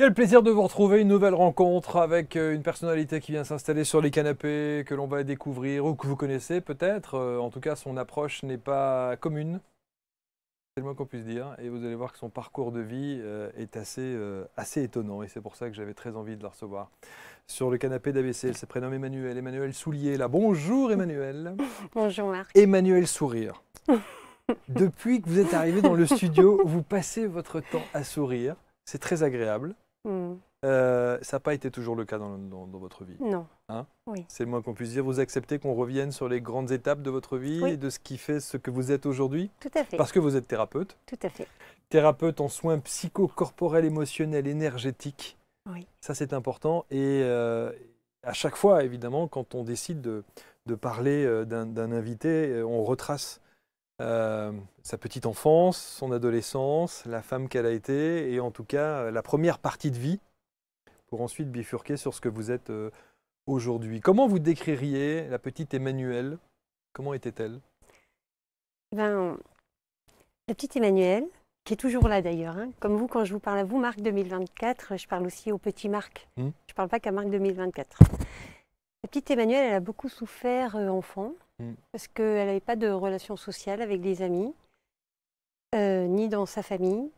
Quel plaisir de vous retrouver, une nouvelle rencontre avec euh, une personnalité qui vient s'installer sur les canapés, que l'on va découvrir ou que vous connaissez peut-être. Euh, en tout cas, son approche n'est pas commune, c'est le moins qu'on puisse dire. Et vous allez voir que son parcours de vie euh, est assez, assez étonnant et c'est pour ça que j'avais très envie de la recevoir. Sur le canapé d'ABC, elle s'est prénommée Emmanuel, Emmanuel Soulier là. Bonjour Emmanuel. Bonjour Marc. Emmanuel Sourire. Depuis que vous êtes arrivé dans le studio, vous passez votre temps à sourire. C'est très agréable. Hmm. Euh, ça n'a pas été toujours le cas dans, votre vie. Non. Hein c'est le moins qu'on puisse dire. Vous acceptez qu'on revienne sur les grandes étapes de votre vie et de ce qui fait ce que vous êtes aujourd'hui Tout à fait. Parce que vous êtes thérapeute. Tout à fait. Thérapeute en soins psychocorporels, émotionnels, énergétiques. Oui. Ça, c'est important. Et euh, à chaque fois, évidemment, quand on décide de parler euh, d'un invité, on retrace euh, sa petite enfance, son adolescence, la femme qu'elle a été, et en tout cas euh, la première partie de vie, pour ensuite bifurquer sur ce que vous êtes euh, aujourd'hui. Comment vous décririez la petite Emmanuelle Comment était-elle eh ben, La petite Emmanuelle, qui est toujours là d'ailleurs, hein, comme vous, quand je vous parle à vous, Marc 2024, je parle aussi au petit Marc. Hum. Je ne parle pas qu'à Marc 2024. La petite Emmanuelle, elle a beaucoup souffert enfant. Mm. Parce qu'elle n'avait pas de relations sociales avec les amis, euh, ni dans sa famille.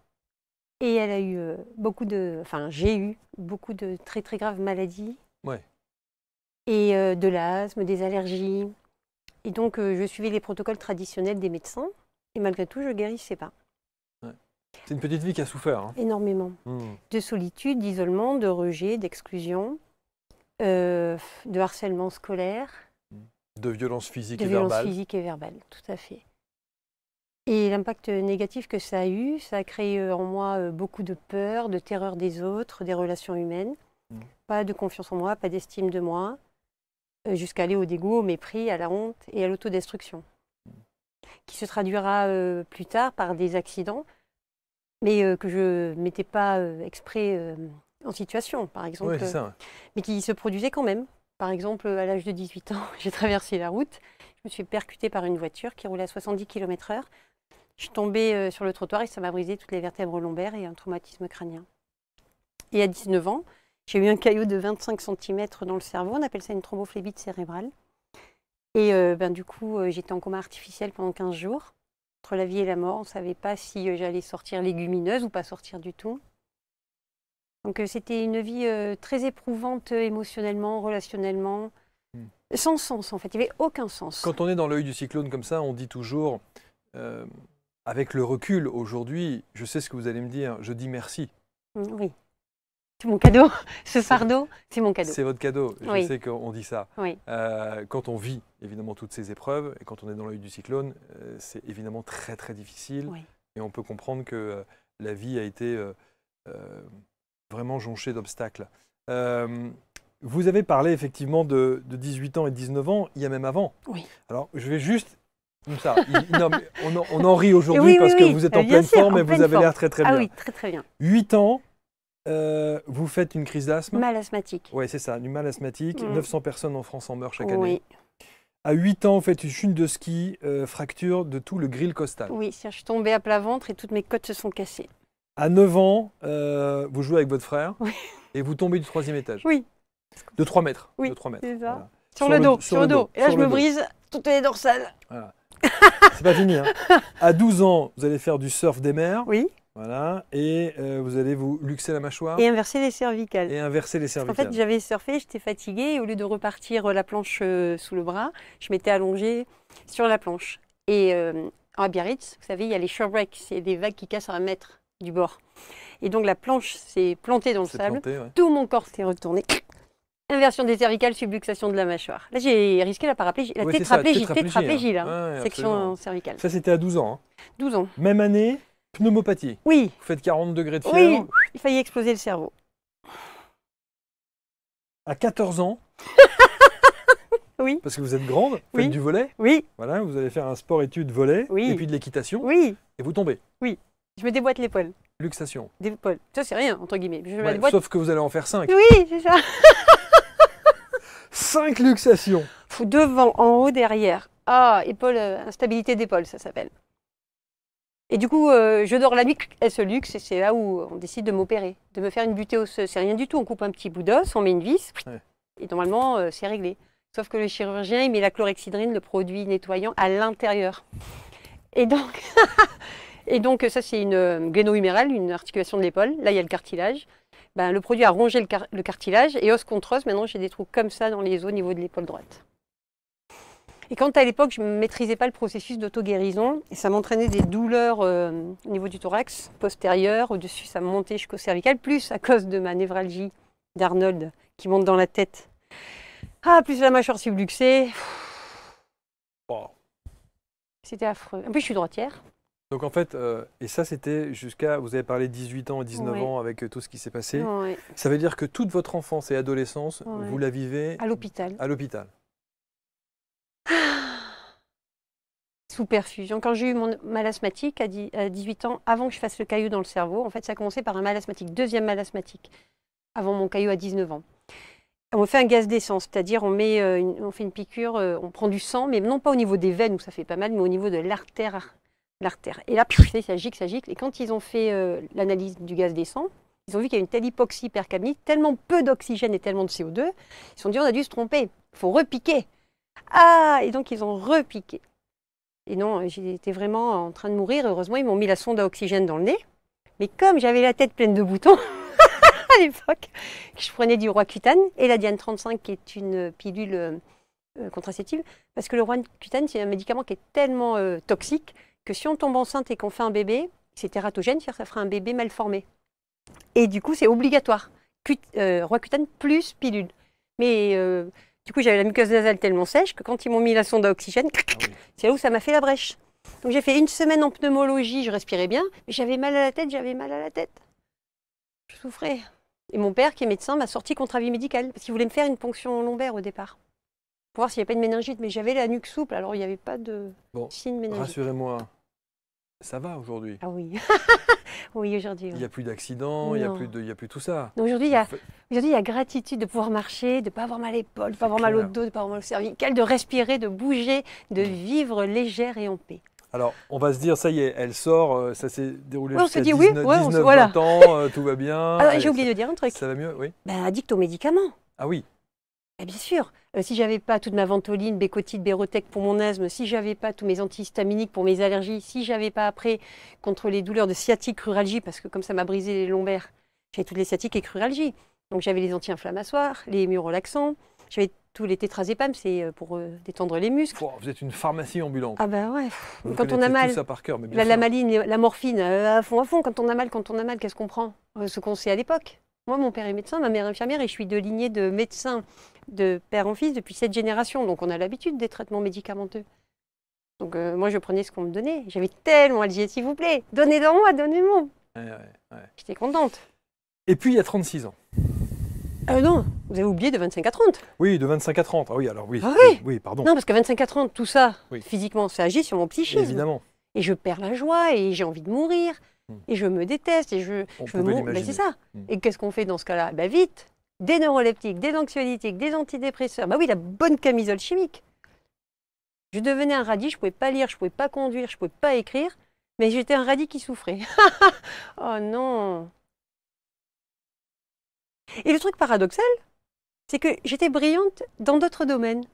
Et elle a eu euh, beaucoup de. Enfin, j'ai eu beaucoup de très très graves maladies. Ouais. Et euh, de l'asthme, des allergies. Et donc, je suivais les protocoles traditionnels des médecins. Et malgré tout, je guérissais pas. C'est une petite vie qui a souffert. Hein. Énormément. Mm. De solitude, d'isolement, de rejet, d'exclusion, de harcèlement scolaire. De violence physique de violence physique et verbale, tout à fait. Et l'impact négatif que ça a eu, ça a créé euh, en moi euh, beaucoup de peur, de terreur des autres, des relations humaines. Mm. Pas de confiance en moi, pas d'estime de moi, euh, jusqu'à aller au dégoût, au mépris, à la honte et à l'autodestruction. Mm. Qui se traduira plus tard par des accidents, mais que je ne mettais pas exprès en situation, par exemple. Mais qui se produisaient quand même. Par exemple, à l'âge de 18 ans, j'ai traversé la route. Je me suis percutée par une voiture qui roulait à 70 km/h. Je suis tombée euh, sur le trottoir et ça m'a brisé toutes les vertèbres lombaires et un traumatisme crânien. Et à 19 ans, j'ai eu un caillot de 25 cm dans le cerveau. On appelle ça une thrombophlébite cérébrale. Et euh, ben, du coup, euh, j'étais en coma artificiel pendant 15 jours. Entre la vie et la mort, on ne savait pas si j'allais sortir légumineuse ou pas sortir du tout. Donc euh, c'était une vie euh, très éprouvante euh, émotionnellement, relationnellement, hmm. sans sens en fait. Il n'y avait aucun sens. Quand on est dans l'œil du cyclone comme ça, on dit toujours, avec le recul aujourd'hui, je sais ce que vous allez me dire, je dis merci. Hmm, oui. C'est mon cadeau, ce fardeau, c'est mon cadeau. C'est votre cadeau, je sais qu'on dit ça. quand on vit évidemment toutes ces épreuves, et quand on est dans l'œil du cyclone, c'est évidemment très très difficile. Et on peut comprendre que la vie a été vraiment jonché d'obstacles. Euh, vous avez parlé effectivement de, 18 ans et 19 ans, il y a même avant. Oui. Alors, je vais juste. Comme ça. on, en, rit aujourd'hui parce que vous êtes en pleine forme et vous avez l'air très très ah bien. Ah oui, très très bien. 8 ans, euh, vous faites une crise d'asthme Mal asthmatique. Oui, c'est ça, du mal asthmatique. 900 mm. personnes en France en meurent chaque année. À 8 ans, vous faites une chute de ski, euh, fracture de tout le grill costal. Oui, je suis tombée à plat ventre et toutes mes côtes se sont cassées. À 9 ans, euh, vous jouez avec votre frère et vous tombez du troisième étage. Oui. De 3 mètres. Oui. De Sur, le dos, sur le dos. Et là, je me brise toutes les dorsales. Voilà. C'est pas fini. Hein. À 12 ans, vous allez faire du surf des mers. Oui. Voilà, et euh, vous allez vous luxer la mâchoire. Et inverser les cervicales. Et inverser les cervicales. en fait, j'avais surfé, j'étais fatiguée, au lieu de repartir euh, la planche sous le bras, je m'étais allongée sur la planche. Et à Biarritz, vous savez, il y a les breaks. c'est des vagues qui cassent à un mètre du bord. Et donc la planche s'est plantée dans le sable. Tout mon corps s'est retourné. Inversion des cervicales, subluxation de la mâchoire. Là, j'ai risqué la paraplégie, la tétraplégie, tétraplégie hein. là, section cervicale. Ça, c'était à 12 ans. 12 hein. ans. Même année, pneumopathie. Oui. Vous faites 40 degrés de fièvre. Oui, il faillit exploser le cerveau. À 14 ans. oui. Parce que vous êtes grande, vous faites du volet. Oui. Voilà, vous allez faire un sport études volet. Oui. Et puis de l'équitation. Oui. Et vous tombez. Oui. Je me déboîte l'épaule. Luxation. D'épaule. Ça, c'est rien, entre guillemets. Je sauf que vous allez en faire 5. Oui, c'est ça. 5 luxations. Faut devant, en haut, derrière. Ah, épaule, euh, instabilité d'épaule, ça s'appelle. Et du coup, euh, je dors la nuit, elle se luxe, et c'est là où on décide de m'opérer, de me faire une butée osseuse. C'est rien du tout, on coupe un petit bout d'os, on met une vis, et normalement, euh, c'est réglé. Sauf que le chirurgien, il met la chlorhexidine, le produit nettoyant, à l'intérieur. Et donc, Et donc ça, c'est une euh, gléno-humérale, une articulation de l'épaule. Là, il y a le cartilage. Ben, le produit a rongé le, cartilage et os contre os, maintenant j'ai des trous comme ça dans les os au niveau de l'épaule droite. Et quand à l'époque, je ne maîtrisais pas le processus d'auto-guérison, et ça m'entraînait des douleurs euh, au niveau du thorax postérieur, au-dessus, ça montait jusqu'au cervical, plus à cause de ma névralgie d'Arnold qui monte dans la tête. Ah, plus la mâchoire subluxée. C'était affreux. En plus, je suis droitière. Donc en fait, euh, et ça c'était jusqu'à, vous avez parlé 18 ans, et 19 ans avec euh, tout ce qui s'est passé. Ça veut dire que toute votre enfance et adolescence, vous la vivez à l'hôpital. À l'hôpital. Ah. Sous perfusion. Quand j'ai eu mon mal asthmatique à 18 ans, avant que je fasse le caillou dans le cerveau, en fait ça a commencé par un mal asthmatique, deuxième mal asthmatique, avant mon caillou à 19 ans. On fait un gaz d'essence, c'est-à-dire on, met euh, on fait une piqûre, on prend du sang, mais non pas au niveau des veines où ça fait pas mal, mais au niveau de l'artère l'artère. Et là, ça gicle, ça gicle. Et quand ils ont fait euh, l'analyse du gaz des sangs, ils ont vu qu'il y a une telle hypoxie percamnite, tellement peu d'oxygène et tellement de CO2, ils se sont dit on a dû se tromper, il faut repiquer. Ah Et donc ils ont repiqué. Et non, j'étais vraiment en train de mourir. Heureusement, ils m'ont mis la sonde à oxygène dans le nez. Mais comme j'avais la tête pleine de boutons, à l'époque, je prenais du cutane et la Diane 35, qui est une pilule euh, euh, contraceptive, parce que le cutane, c'est un médicament qui est tellement toxique que si on tombe enceinte et qu'on fait un bébé, c'est tératogène, ça fera un bébé mal formé. Et du coup, c'est obligatoire. Euh, roi cutane plus pilule. Mais euh, du coup, j'avais la muqueuse nasale tellement sèche que quand ils m'ont mis la sonde à oxygène, ah c'est là où ça m'a fait la brèche. Donc j'ai fait une semaine en pneumologie, je respirais bien, mais j'avais mal à la tête, j'avais mal à la tête. Je souffrais. Et mon père, qui est médecin, m'a sorti contre avis médical, parce qu'il voulait me faire une ponction lombaire au départ pour voir s'il n'y a pas de méningite, mais j'avais la nuque souple, alors il n'y avait pas de bon, signe méningite. Rassurez-moi, ça va aujourd'hui Ah oui, oui aujourd'hui. Oui. Il n'y a plus d'accident, il n'y a, plus de, a plus tout ça. Aujourd'hui, il, y a gratitude de pouvoir marcher, de ne pas avoir mal à l'épaule, de ne pas avoir mal au dos, de ne pas avoir mal au cervical, de respirer, de bouger, de mmh. vivre légère et en paix. Alors, on va se dire, ça y est, elle sort, euh, ça s'est déroulé ouais, on se dit, oui, on se, voilà. ans, euh, tout va bien. Ah, j'ai oublié de dire un truc. Ça va mieux, oui. Ben, addict aux médicaments. Ah oui. Ah, bien sûr, euh, si j'avais pas toute ma ventoline, bécotite, bérotec pour mon asthme, si j'avais pas tous mes antihistaminiques pour mes allergies, si j'avais pas après contre les douleurs de sciatique, cruralgie, parce que comme ça m'a brisé les lombaires, j'avais toutes les sciatiques et cruralgies. Donc j'avais les anti-inflammatoires, les mu-relaxants. j'avais tous les tétrazépam, c'est euh, pour euh, détendre les muscles. vous êtes une pharmacie ambulante. Ah ben ouais. quand on a mal, la, maline, la morphine, à fond, à fond. Quand on a mal, quand on a mal, qu'est-ce qu'on prend Ce qu'on sait à l'époque. Moi, mon père est médecin, ma mère infirmière et je suis de lignée de médecins de père en fils depuis cette génération. Donc, on a l'habitude des traitements médicamenteux. Donc, euh, moi, je prenais ce qu'on me donnait. J'avais tellement dire, s'il vous plaît, donnez-le-moi, donnez-moi. Ouais, ouais, J'étais contente. Et puis, il y a 36 ans. Ah non, vous avez oublié de 25 à 30. Oui, de 25 à 30. Ah oui, alors oui. Ah oui, oui, pardon. Non, parce que 25 à 30, tout ça, physiquement, ça agit sur mon psychisme. Évidemment. Et je perds la joie et j'ai envie de mourir. Hmm. Et je me déteste. Et je, je me ben, c'est ça. Hmm. Et qu'est-ce qu'on fait dans ce cas-là ben Vite, des neuroleptiques, des anxiolytiques, des antidépresseurs. Bah oui, la bonne camisole chimique. Je devenais un radis, je pouvais pas lire, je pouvais pas conduire, je pouvais pas écrire, mais j'étais un radis qui souffrait. oh non Et le truc paradoxal, c'est que j'étais brillante dans d'autres domaines.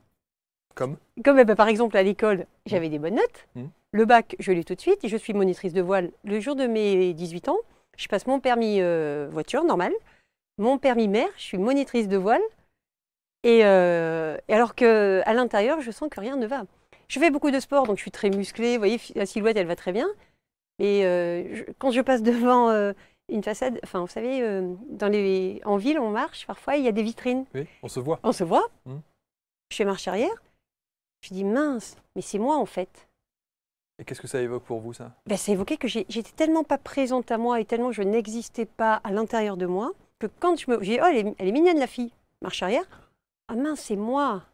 Comme Comme eh ben, par exemple à l'école, j'avais mm. des bonnes notes. Mm. Le bac, je l'ai tout de suite et je suis monitrice de voile. Le jour de mes 18 ans, je passe mon permis euh, voiture normal, mon permis mère, je suis monitrice de voile. Et, euh, alors qu'à l'intérieur, je sens que rien ne va. Je fais beaucoup de sport, donc je suis très musclée. Vous voyez, la silhouette, elle va très bien. Mais euh, quand je passe devant une façade, enfin, vous savez, dans les, en ville, on marche, parfois, il y a des vitrines. Oui, on se voit. On se voit. Mm. Je fais marche arrière. Je dis mince, mais c'est moi en fait. Et qu'est-ce que ça évoque pour vous ça ben, Ça évoquait que j'étais tellement pas présente à moi et tellement je n'existais pas à l'intérieur de moi que quand je me... J'ai oh, elle est, mignonne la fille, marche arrière. Ah mince, c'est moi.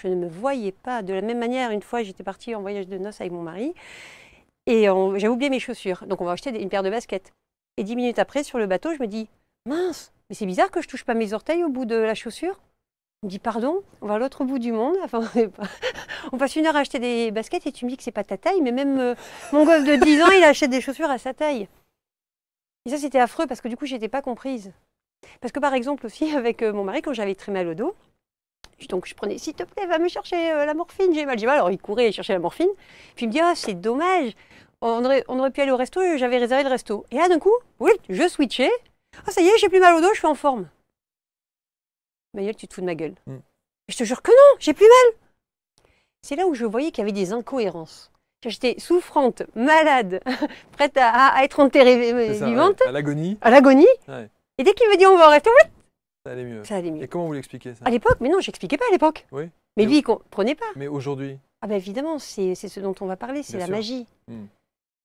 Je ne me voyais pas. De la même manière, une fois, j'étais partie en voyage de noces avec mon mari et j'avais oublié mes chaussures. Donc on va acheter une paire de baskets. Et dix minutes après, sur le bateau, je me dis mince, mais c'est bizarre que je touche pas mes orteils au bout de la chaussure. On me dit pardon, on va à l'autre bout du monde. on passe une heure à acheter des baskets et tu me dis que c'est pas ta taille, mais même euh, mon gosse de 10 ans, il achète des chaussures à sa taille. Et ça, c'était affreux parce que du coup, j'étais pas comprise. Parce que par exemple aussi avec euh, mon mari, quand j'avais très mal au dos, donc je prenais s'il te plaît, va me chercher euh, la morphine, j'ai mal, j'ai mal. Alors il courait et cherchait la morphine. Puis il me dit ah, c'est dommage, on aurait, pu aller au resto, j'avais réservé le resto. Et là d'un coup, oui, je switchais. Ah, ça y est, j'ai plus mal au dos, je suis en forme. Manuel, tu te fous de ma gueule. Mm. Je te jure que non, j'ai plus mal. C'est là où je voyais qu'il y avait des incohérences. J'étais souffrante, malade, prête à, être enterrée vivante. À l'agonie. À l'agonie. Et dès qu'il me dit on va en rester, ça allait mieux. Ça allait mieux. Et comment vous l'expliquez ça À l'époque, mais non, j'expliquais pas à l'époque. Oui. Mais, lui, il comprenait pas. Mais aujourd'hui Ah ben évidemment, c'est ce dont on va parler, c'est la magie. Mm.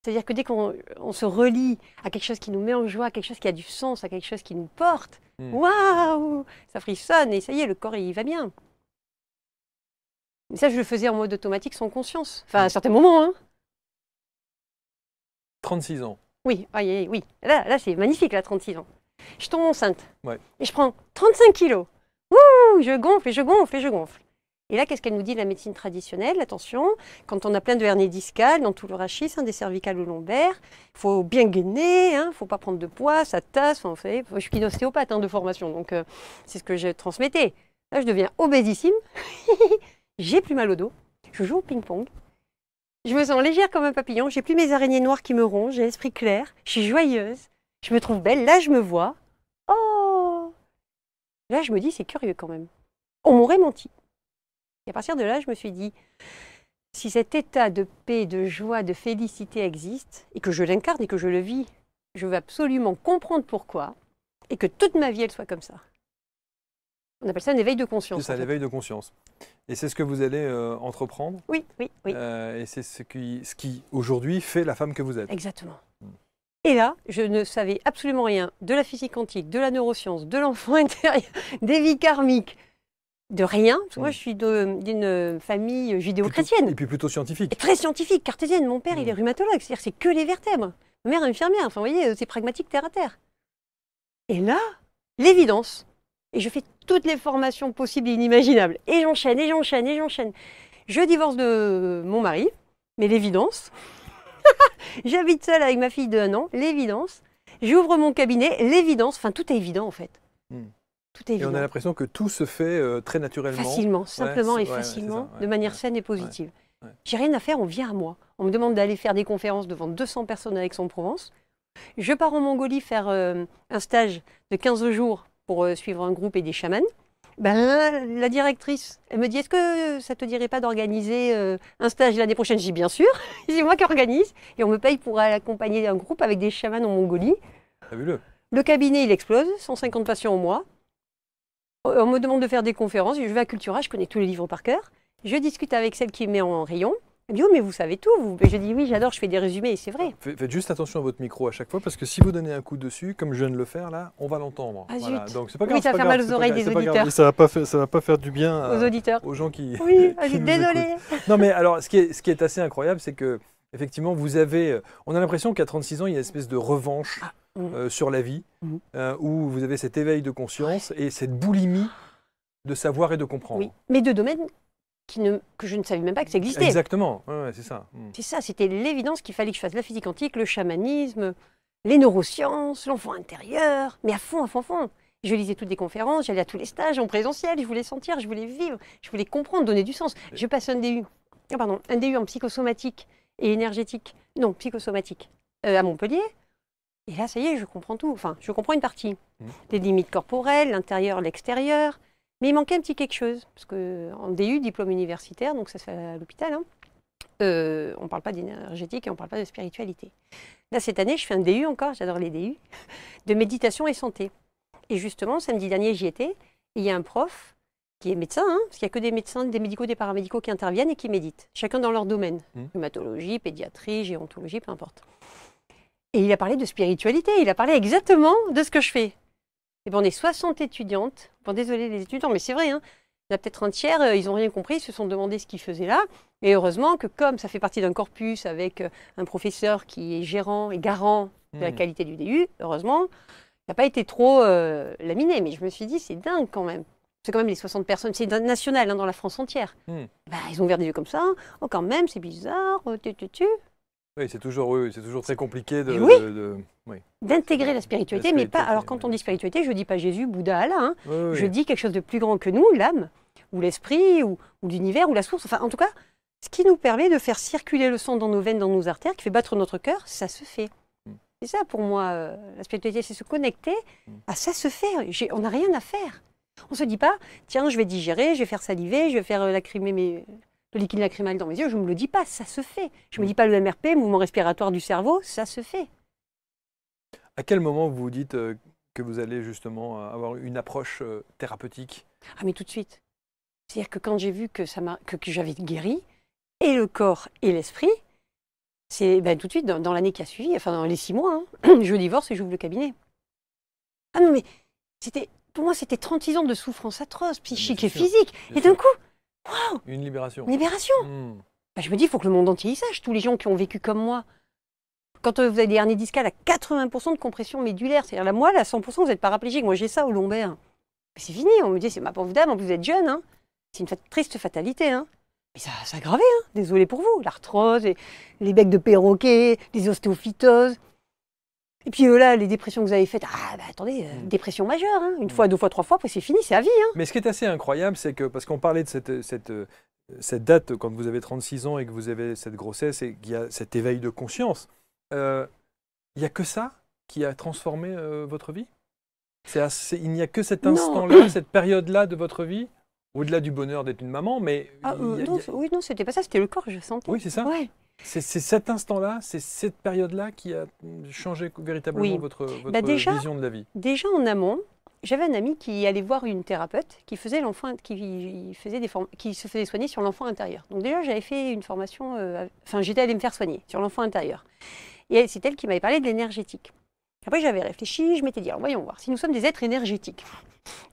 C'est-à-dire que dès qu'on euh, se relie à quelque chose qui nous met en joie, à quelque chose qui a du sens, à quelque chose qui nous porte, hmm. waouh, ça frissonne et ça y est, le corps il va bien. Mais ça, je le faisais en mode automatique sans conscience. Enfin, à hmm. certains moments. moment. Hein. 36 ans. Oui, oui, oui. Là, là c'est magnifique, là, 36 ans. Je tombe enceinte. Et je prends 35 kilos. Ouh, je gonfle et je gonfle et je gonfle. Et là, qu'est-ce qu'elle nous dit la médecine traditionnelle Attention, quand on a plein de hernies discales dans tout le rachis, hein, des cervicales ou lombaires, il faut bien gainer, il hein, ne faut pas prendre de poids, ça tasse. Enfin, fait. je suis une ostéopathe hein, de formation, donc euh, c'est ce que j'ai transmettais. Là, je deviens obédissime j'ai plus mal au dos, je joue au ping-pong, je me sens légère comme un papillon, j'ai plus mes araignées noires qui me rongent, j'ai l'esprit clair, je suis joyeuse, je me trouve belle, là je me vois. Oh Là je me dis c'est curieux quand même. On m'aurait menti. Et à partir de là, je me suis dit, si cet état de paix, de joie, de félicité existe, et que je l'incarne et que je le vis, je veux absolument comprendre pourquoi, et que toute ma vie, elle soit comme ça. On appelle ça un éveil de conscience. C'est ça, l'éveil de conscience. Et c'est ce que vous allez euh, entreprendre Oui, oui, oui. Euh, et c'est ce qui, ce qui aujourd'hui, fait la femme que vous êtes. Exactement. Hmm. Et là, je ne savais absolument rien de la physique quantique, de la neuroscience, de l'enfant intérieur, des vies karmiques, de rien. Parce que moi, je suis d'une famille judéo-chrétienne. Et puis plutôt scientifique. très scientifique, cartésienne. Mon père, il est rhumatologue, c'est-à-dire c'est que les vertèbres. Ma mère infirmière. Enfin, vous voyez, euh, c'est pragmatique terre à terre. Et là, l'évidence. Et je fais toutes les formations possibles et inimaginables. Et j'enchaîne, et j'enchaîne, et j'enchaîne. Je divorce de mon mari, mais l'évidence. J'habite seule avec ma fille de un an, l'évidence. J'ouvre mon cabinet, l'évidence. Enfin, tout est évident en fait. Hmm. Et on a l'impression que tout se fait euh, très naturellement. Facilement, simplement et facilement, de manière saine et positive. J'ai rien à faire, on vient à moi. On me demande d'aller faire des conférences devant 200 personnes à Aix-en-Provence. Je pars en Mongolie faire euh, un stage de 15 jours pour euh, suivre un groupe et des chamans. Ben, la, directrice, elle me dit Est-ce que ça te dirait pas d'organiser un stage l'année prochaine Je dis Bien sûr, c'est moi qui organise. Et on me paye pour accompagner un groupe avec des chamans en Mongolie. Fabuleux. Le cabinet, il explose 150 patients au mois. Euh, on me demande de faire des conférences, je vais à Cultura, je connais tous les livres par cœur. Je discute avec celle qui met en rayon. Elle oh, mais vous savez tout. Vous... Je dis, oui, j'adore, je fais des résumés, c'est vrai. Ah, faites juste attention à votre micro à chaque fois, parce que si vous donnez un coup dessus, comme je viens de le faire là, on va l'entendre. Ah, voilà. Donc ça va mal aux oreilles des auditeurs. Ça va, pas faire, va pas faire du bien aux auditeurs. Aux gens qui. Oui, ah, désolé. non, mais alors, ce qui est, assez incroyable, c'est que effectivement, vous avez. Euh, on a l'impression qu'à 36 ans, il y a une espèce de revanche. Ah. Mmh. Euh, sur la vie, mmh. euh, où vous avez cet éveil de conscience et cette boulimie de savoir et de comprendre. Oui, mais deux domaines que je ne savais même pas que ça existait. Exactement, c'est ça. Mmh. C'est ça, c'était l'évidence qu'il fallait que je fasse la physique antique, le chamanisme, les neurosciences, l'enfant intérieur, mais à fond, à fond, à fond. Je lisais toutes les conférences, j'allais à tous les stages en présentiel, je voulais sentir, je voulais vivre, je voulais comprendre, donner du sens. Je passe un DU, ah, pardon, un DU en psychosomatique et énergétique, non, psychosomatique, euh, à Montpellier. Et là, ça y est, je comprends tout. Enfin, je comprends une partie. Les mmh. limites corporelles, l'intérieur, l'extérieur. Mais il manquait un petit quelque chose. Parce qu'en DU, diplôme universitaire, donc ça se fait à l'hôpital, hein. euh, on ne parle pas d'énergétique et on ne parle pas de spiritualité. Là, cette année, je fais un DU encore, j'adore les DU, de méditation et santé. Et justement, samedi dernier, j'y étais. Il y a un prof qui est médecin, hein, parce qu'il n'y a que des médecins, des médicaux, des paramédicaux qui interviennent et qui méditent, chacun dans leur domaine, rhumatologie, mmh. pédiatrie, géontologie, peu importe. Et il a parlé de spiritualité, il a parlé exactement de ce que je fais. Et eh bon on est 60 étudiantes. Bon, désolé les étudiants, mais c'est vrai. Hein. il y en a peut-être un tiers, euh, ils n'ont rien compris, ils se sont demandé ce qu'ils faisaient là. Et heureusement que comme ça fait partie d'un corpus avec euh, un professeur qui est gérant et garant de la hmm. qualité du DU, heureusement, ça n'a pas été trop euh, laminé. Mais je me suis dit, c'est dingue quand même. C'est quand même les 60 personnes, c'est national hein, dans la France entière. Hmm. Bah, ils ont ouvert des yeux comme ça. Oh, quand même, c'est bizarre. Oh, tu, tu, tu. Oui, c'est toujours, oui, c'est toujours très compliqué de, d'intégrer la spiritualité, mais pas. Alors, quand on dit spiritualité, je ne dis pas Jésus, Bouddha, Allah. Hein. Je dis quelque chose de plus grand que nous, l'âme, ou l'esprit, ou, l'univers, ou la source. Enfin, en tout cas, ce qui nous permet de faire circuler le sang dans nos veines, dans nos artères, qui fait battre notre cœur, ça se fait. Hmm. C'est ça pour moi, euh, la spiritualité, c'est se connecter hmm. à ça se fait. on n'a rien à faire. On se dit pas, tiens, je vais digérer, je vais faire saliver, je vais faire euh, lacrimer mes le liquide lacrymal dans mes yeux, je ne me le dis pas, ça se fait. Je ne me mm. dis pas le MRP, mouvement respiratoire du cerveau, ça se fait. À quel moment vous vous dites euh, que vous allez justement euh, avoir une approche euh, thérapeutique Ah mais tout de suite. C'est-à-dire que quand j'ai vu que, que j'avais guéri, et le corps et l'esprit, c'est ben, tout de suite dans, l'année qui a suivi, enfin dans les six mois, hein, je divorce et j'ouvre le cabinet. Ah non mais c'était pour moi, c'était 36 ans de souffrance atroce, ah, psychique et physique. Et d'un coup, une libération. libération hmm. bah, Je me dis, il faut que le monde entier y sache, tous les gens qui ont vécu comme moi. Quand euh, vous avez des hernies discales à 80% de compression médulaire, c'est-à-dire la moelle à 100%, vous êtes paraplégique. Moi, j'ai ça au lombaire. C'est fini, on me dit, c'est ma pauvre dame, en vous êtes jeune. Hein. C'est une triste fatalité. Hein. Mais ça, a hein. désolé pour vous. L'arthrose, les, les becs de perroquet, les ostéophytoses. Et puis euh, là, les dépressions que vous avez faites, ah bah, attendez, euh, mm. dépression majeure, hein. une mm. fois, deux fois, trois fois, puis c'est fini, c'est à vie. Hein. Mais ce qui est assez incroyable, c'est que, parce qu'on parlait de cette, euh, date quand vous avez 36 ans et que vous avez cette grossesse et qu'il y a cet éveil de conscience, il n'y a que ça qui a transformé votre vie Il n'y a que cet instant-là, cette période-là de votre vie au-delà du bonheur d'être une maman, mais. Ah, euh, non, ce Oui, non, c'était pas ça, c'était le corps, je sentais. Oui, c'est ça. Ouais. C'est cet instant-là, c'est cette période-là qui a changé véritablement votre, bah, vision de la vie. Déjà en amont, j'avais un ami qui allait voir une thérapeute qui faisait l'enfant, qui faisait des qui se faisait soigner sur l'enfant intérieur. Donc déjà j'avais fait une formation, euh, enfin j'étais allée me faire soigner sur l'enfant intérieur. Et c'est elle qui m'avait parlé de l'énergétique. Après j'avais réfléchi, je m'étais dit alors voyons voir si nous sommes des êtres énergétiques.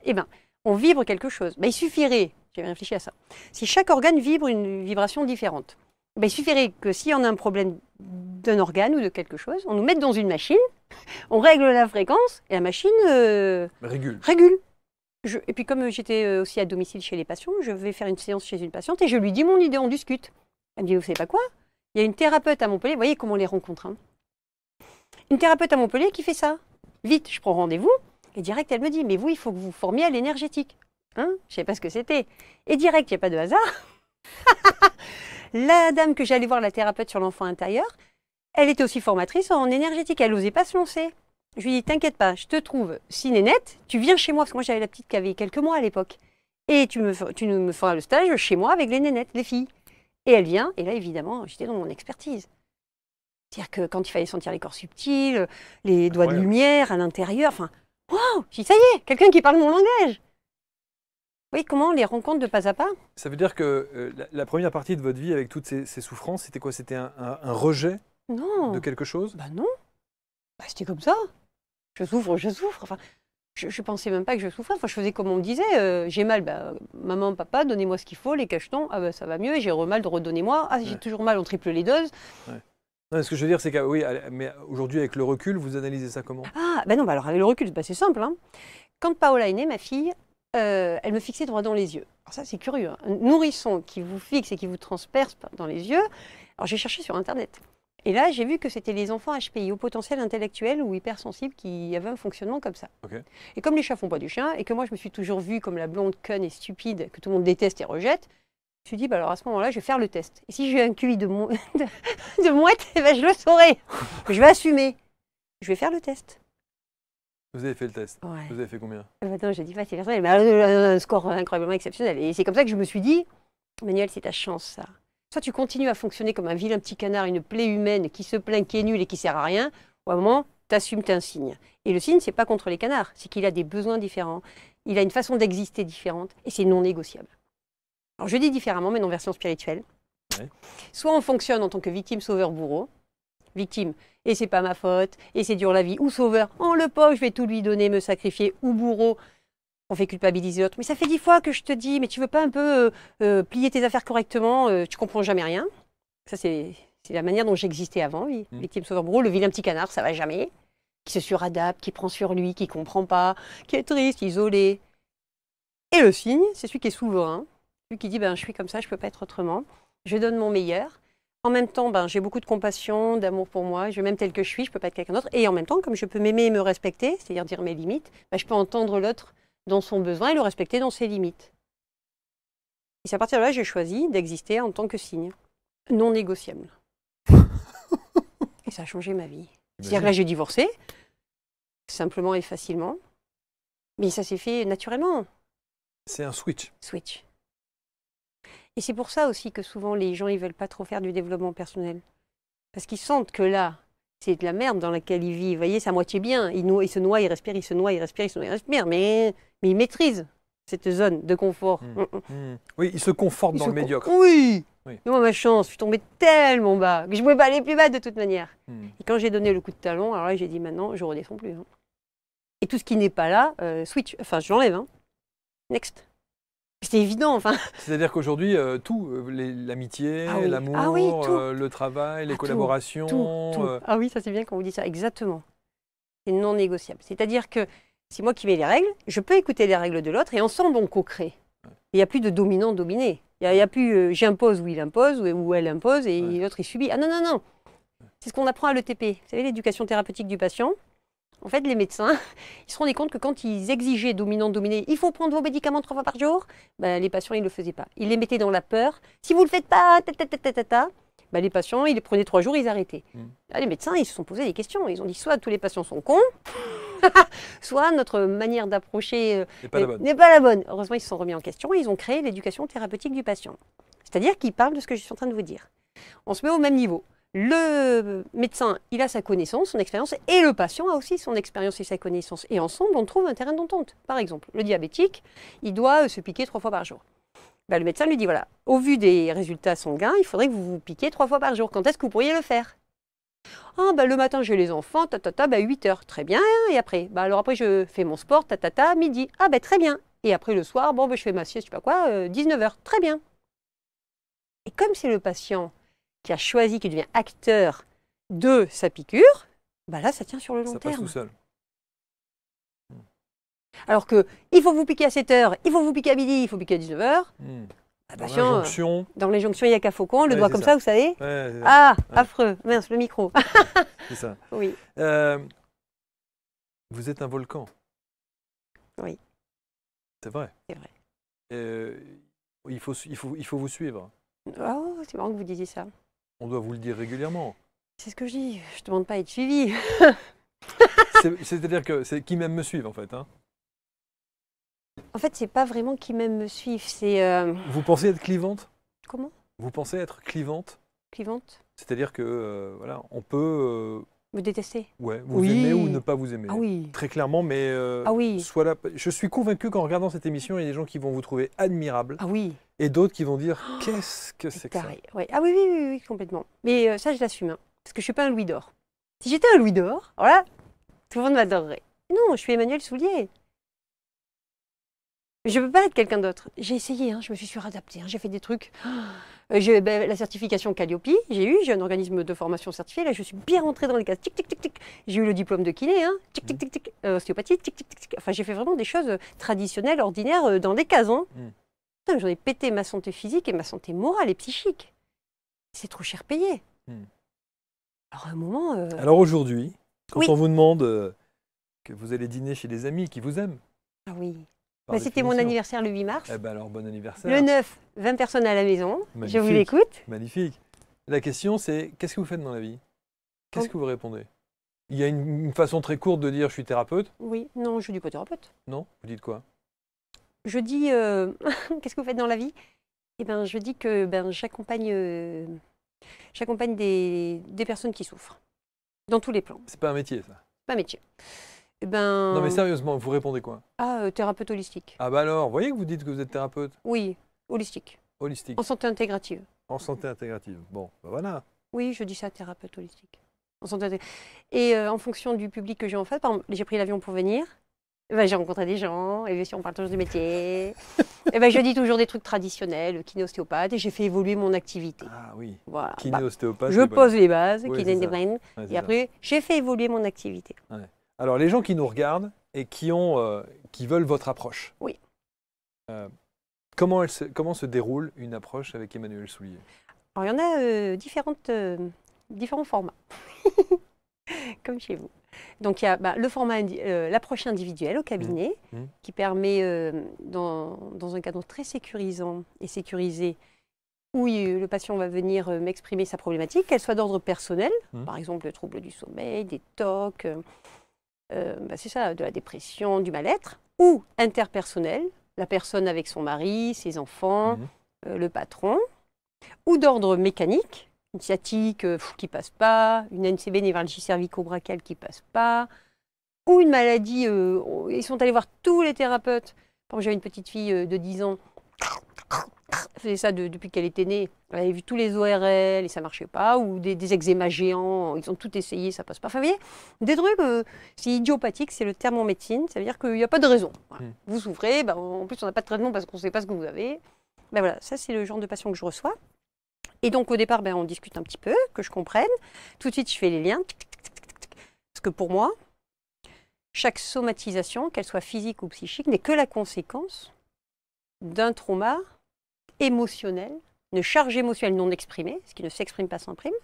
Eh ben on vibre quelque chose. Bah, il suffirait, j'avais réfléchi à ça, si chaque organe vibre une vibration différente, bah, il suffirait que si on a un problème d'un organe ou de quelque chose, on nous mette dans une machine, on règle la fréquence et la machine euh, régule. régule. et puis comme j'étais euh, aussi à domicile chez les patients, je vais faire une séance chez une patiente et je lui dis mon idée, on discute. Elle me dit, vous savez pas quoi Il y a une thérapeute à Montpellier, vous voyez comment on les rencontre. Hein. une thérapeute à Montpellier qui fait ça. Vite, je prends rendez-vous, et direct, elle me dit, mais vous, il faut que vous formiez à l'énergétique. Hein Je ne sais pas ce que c'était. Et direct, il n'y a pas de hasard. la dame que j'allais voir, la thérapeute sur l'enfant intérieur, elle était aussi formatrice en énergétique. Elle n'osait pas se lancer. Je lui dis, t'inquiète pas, je te trouve nénette, tu viens chez moi, parce que moi j'avais la petite qui avait quelques mois à l'époque. Et tu me, tu me feras le stage chez moi avec les nénettes, les filles. Et elle vient, et là évidemment, j'étais dans mon expertise. C'est-à-dire que quand il fallait sentir les corps subtils, les doigts de lumière à l'intérieur, enfin, Waouh Ça y est, quelqu'un qui parle mon langage Oui, comment les rencontres de pas à pas Ça veut dire que euh, la, première partie de votre vie avec toutes ces, souffrances, c'était quoi C'était un, rejet de quelque chose Bah non. Bah, c'était comme ça. Je souffre, je souffre. Enfin, je, ne pensais même pas que je souffrais. Enfin, je faisais comme on me disait, euh, j'ai mal, bah, maman, papa, donnez-moi ce qu'il faut, les cachetons, ah bah, ça va mieux, j'ai mal, redonnez-moi, ah j'ai toujours mal, on triple les doses. Non, ce que je veux dire, c'est que oui, mais aujourd'hui, avec le recul, vous analysez ça comment Ah, ben non, bah alors avec le recul, bah, c'est simple. Hein. Quand Paola est née, ma fille, euh, elle me fixait droit dans les yeux. Alors ça, c'est curieux. Un hein. nourrisson qui vous fixe et qui vous transperce dans les yeux. Alors j'ai cherché sur Internet. Et là, j'ai vu que c'était les enfants HPI, au potentiel intellectuel ou hypersensible, qui avaient un fonctionnement comme ça. Et comme les chats font pas du chien, et que moi, je me suis toujours vue comme la blonde conne et stupide que tout le monde déteste et rejette, je me suis dit, bah alors à ce moment-là, je vais faire le test. Et si j'ai un QI de, de, mouette, eh ben, je le saurai. Je vais assumer. Je vais faire le test. Vous avez fait le test Vous avez fait combien Maintenant, ah, bah, j'ai dit c'est personnel, mais un, euh, euh, un score incroyablement exceptionnel. Et c'est comme ça que je me suis dit, Manuel, c'est ta chance, ça. Soit tu continues à fonctionner comme un vilain petit canard, une plaie humaine qui se plaint, qui est nulle et qui sert à rien, ou à un moment, tu assumes un signe. Et le signe, c'est pas contre les canards, c'est qu'il a des besoins différents, il a une façon d'exister différente, et c'est non négociable. Alors je dis différemment, mais non version spirituelle. Soit on fonctionne en tant que victime, sauveur, bourreau. Victime, et c'est pas ma faute, et c'est dur la vie, ou sauveur, oh le pauvre, je vais tout lui donner, me sacrifier, ou bourreau, on fait culpabiliser l'autre. Mais ça fait dix fois que je te dis, mais tu veux pas un peu euh, euh, plier tes affaires correctement, euh, tu comprends jamais rien. Ça, c'est la manière dont j'existais avant, oui. Mm. victime, sauveur, bourreau, le vilain petit canard, ça va jamais. Qui se suradapte, qui prend sur lui, qui comprend pas, qui est triste, isolé. Et le signe, c'est celui qui est souverain, qui dit ben, Je suis comme ça, je ne peux pas être autrement. Je donne mon meilleur. En même temps, ben, j'ai beaucoup de compassion, d'amour pour moi. Je même tel que je suis, je ne peux pas être quelqu'un d'autre. Et en même temps, comme je peux m'aimer et me respecter, c'est-à-dire dire mes limites, ben, je peux entendre l'autre dans son besoin et le respecter dans ses limites. Et c'est à partir de là j'ai choisi d'exister en tant que signe non négociable. et ça a changé ma vie. C'est-à-dire que là, j'ai divorcé, simplement et facilement. Mais ça s'est fait naturellement. C'est un switch. Switch. Et c'est pour ça aussi que souvent les gens, ils veulent pas trop faire du développement personnel. Parce qu'ils sentent que là, c'est de la merde dans laquelle ils vivent. Vous voyez, c'est à moitié bien. Ils, se noient, ils respirent, ils se noient, ils respirent, ils se noient, ils respirent. Mais, mais ils maîtrisent cette zone de confort. Mmh. Mm, mm. Mmh. Oui, ils se confortent dans le médiocre. Oui, Moi, ma chance, je suis tombée tellement bas que je ne pouvais pas aller plus bas de toute manière. Mmh. Et quand j'ai donné le coup de talon, alors là, j'ai dit maintenant, je redescends plus. Hein. Et tout ce qui n'est pas là, euh, switch, enfin, je l'enlève. Hein. Next. C'est évident, enfin. C'est-à-dire qu'aujourd'hui, euh, tout, euh, l'amitié, ah l'amour, ah euh, le travail, les ah, collaborations. Ah oui, ça c'est bien quand vous dit ça, exactement. C'est non négociable. C'est-à-dire que c'est moi qui mets les règles, je peux écouter les règles de l'autre et ensemble on co-crée. Il n'y a plus de dominant-dominé. Il n'y a, plus j'impose ou il impose ou, elle impose et l'autre il subit. Ah non, non, non. C'est ce qu'on apprend à l'ETP. Vous savez, l'éducation thérapeutique du patient. En fait, les médecins, ils se rendaient compte que quand ils exigeaient dominant, dominé, il faut prendre vos médicaments trois fois par jour, bah, les patients, ils ne le faisaient pas. Ils les mettaient dans la peur. Si vous ne le faites pas, bah, les patients, ils les prenaient trois jours, ils arrêtaient. Mm. les médecins, ils se sont posés des questions. Ils ont dit soit tous les patients sont cons, soit notre manière d'approcher euh, n'est pas, la bonne. Heureusement, ils se sont remis en question et ils ont créé l'éducation thérapeutique du patient. C'est-à-dire qu'ils parlent de ce que je suis en train de vous dire. On se met au même niveau le médecin, il a sa connaissance, son expérience, et le patient a aussi son expérience et sa connaissance. Et ensemble, on trouve un terrain d'entente. Par exemple, le diabétique, il doit se piquer trois fois par jour. Bah, le médecin lui dit, voilà, au vu des résultats sanguins, il faudrait que vous vous piquiez trois fois par jour. Quand est-ce que vous pourriez le faire ah, bah, le matin, j'ai les enfants, ta, ta, ta 8 bah, heures, très bien. Et après, bah, alors après, je fais mon sport, ta, ta, midi. Ah, bah, très bien. Et après, le soir, bon, je fais ma sieste, je sais pas quoi, 19 euh, heures, très bien. Et comme c'est le patient qui a choisi, qui devient acteur de sa piqûre, bah là, ça tient sur le long ça Passe tout seul. Hmm. Alors que, il faut vous piquer à 7 h il faut vous piquer à midi, il faut piquer à 19 heures. Hmm. Bah, dans, bah, les jonctions. Euh, dans les jonctions, il n'y a qu'à Faucon, le doigt comme ça. vous savez. ah, affreux, mince, le micro. c'est ça. Oui. Euh, vous êtes un volcan. Oui. C'est vrai. C'est vrai. Euh, il, faut, il, faut, il faut vous suivre. Oh, c'est marrant que vous disiez ça. On doit vous le dire régulièrement. C'est ce que je dis. Je ne demande pas à être suivi. C'est-à-dire que c'est qui m'aime me suivent en fait. Hein. En fait, c'est pas vraiment qui m'aime me suivent. C'est. Euh, vous pensez être clivante Comment Vous pensez être clivante Clivante. C'est-à-dire que euh, voilà, on peut. Euh, vous détester Ouais, vous aimez ou ne pas vous aimer. Ah oui. Très clairement, mais. ah oui. je suis convaincu qu'en regardant cette émission, il y a des gens qui vont vous trouver admirable. Ah oui. Et d'autres qui vont dire oh, qu'est-ce que c'est que ça Ah oui, oui, oui, complètement. Mais euh, ça, je l'assume, hein, parce que je ne suis pas un Louis d'or. Si j'étais un Louis d'or, voilà, tout le monde m'adorerait. Non, je suis Emmanuel Soulier. Je ne peux pas être quelqu'un d'autre. J'ai essayé, hein, je me suis suradaptée, hein, j'ai fait des trucs. Euh, j'ai ben, la certification Calliope, j'ai eu, j'ai un organisme de formation certifié, là je suis bien rentrée dans les cases. Tic, tic, tic, tic. J'ai eu le diplôme de kiné, hein. tic, tic, mm. tic, tic, euh, ostéopathie, tic, tic, Enfin, j'ai fait vraiment des choses traditionnelles, ordinaires, dans des cases. Hein. Mm. J'aurais pété ma santé physique et ma santé morale et psychique. C'est trop cher payé. Hmm. Alors, un moment. Euh, alors, aujourd'hui, quand on vous demande euh, que vous allez dîner chez des amis qui vous aiment. Ah oui. Bah, c'était mon anniversaire le 8 mars. Eh ben alors, bon anniversaire. Le 9, 20 personnes à la maison. Je vous écoute. Magnifique. La question, c'est qu'est-ce que vous faites dans la vie Qu'est-ce que vous répondez Il y a une, façon très courte de dire je suis thérapeute. Oui, non, je ne suis pas thérapeute. Non Vous dites quoi je dis euh, qu'est-ce que vous faites dans la vie Eh ben, je dis que ben, j'accompagne, euh, j'accompagne des, personnes qui souffrent, dans tous les plans. C'est pas un métier, ça. Pas un métier. Eh ben, non mais sérieusement, vous répondez quoi Ah, euh, thérapeute holistique. Ah bah alors, vous voyez que vous dites que vous êtes thérapeute Oui, holistique. Holistique. En santé intégrative. En santé intégrative. Bon, ben voilà. Oui, je dis ça, thérapeute holistique. En santé Et en fonction du public que j'ai en face, j'ai pris l'avion pour venir j'ai rencontré des gens, et sûr, on parle toujours du métier, et eh ben, je dis toujours des trucs traditionnels, kiné-ostéopathe, et j'ai fait évoluer mon activité. Ah oui, voilà. Bah, kiné-ostéopathe. je pose les bases, oui, kiné et après, j'ai fait évoluer mon activité. Alors, les gens qui nous regardent et qui, ont, euh, qui veulent votre approche, oui. Euh, comment, elle se, comment se déroule une approche avec Emmanuel Soulier Alors, il y en a euh, différentes, différents formats, comme chez vous. Donc il y a bah, le format, euh, l'approche individuelle au cabinet, mmh. Mmh. qui permet, euh, dans, un cadre très sécurisant et sécurisé, où le patient va venir euh, m'exprimer sa problématique, qu'elle soit d'ordre personnel, mmh. par exemple le trouble du sommeil, des tocs, bah, c'est ça, de la dépression, du mal-être, ou interpersonnel, la personne avec son mari, ses enfants, le patron, ou d'ordre mécanique, une sciatique euh, qui passe pas, une NCB, névralgie cervico qui passe pas, ou une maladie. Euh, oh, ils sont allés voir tous les thérapeutes. Quand j'avais une petite fille euh, de 10 ans, elle faisait ça depuis qu'elle était née. Elle avait vu tous les ORL et ça marchait pas, ou des, des eczémas géants, ils ont tout essayé, ça passe pas. Enfin, vous voyez, des trucs, c'est idiopathique, c'est le terme en médecine, ça veut dire qu'il n'y a pas de raison. Hmm. Vous souffrez, bah, en plus on n'a pas de traitement parce qu'on ne sait pas ce que vous avez. Ben voilà, ça c'est le genre de patient que je reçois. Et donc au départ, ben, on discute un petit peu, que je comprenne. Tout de suite, je fais les liens. Parce que pour moi, chaque somatisation, qu'elle soit physique ou psychique, n'est que la conséquence d'un trauma émotionnel, une charge émotionnelle non exprimée, ce qui ne s'exprime pas sans prime,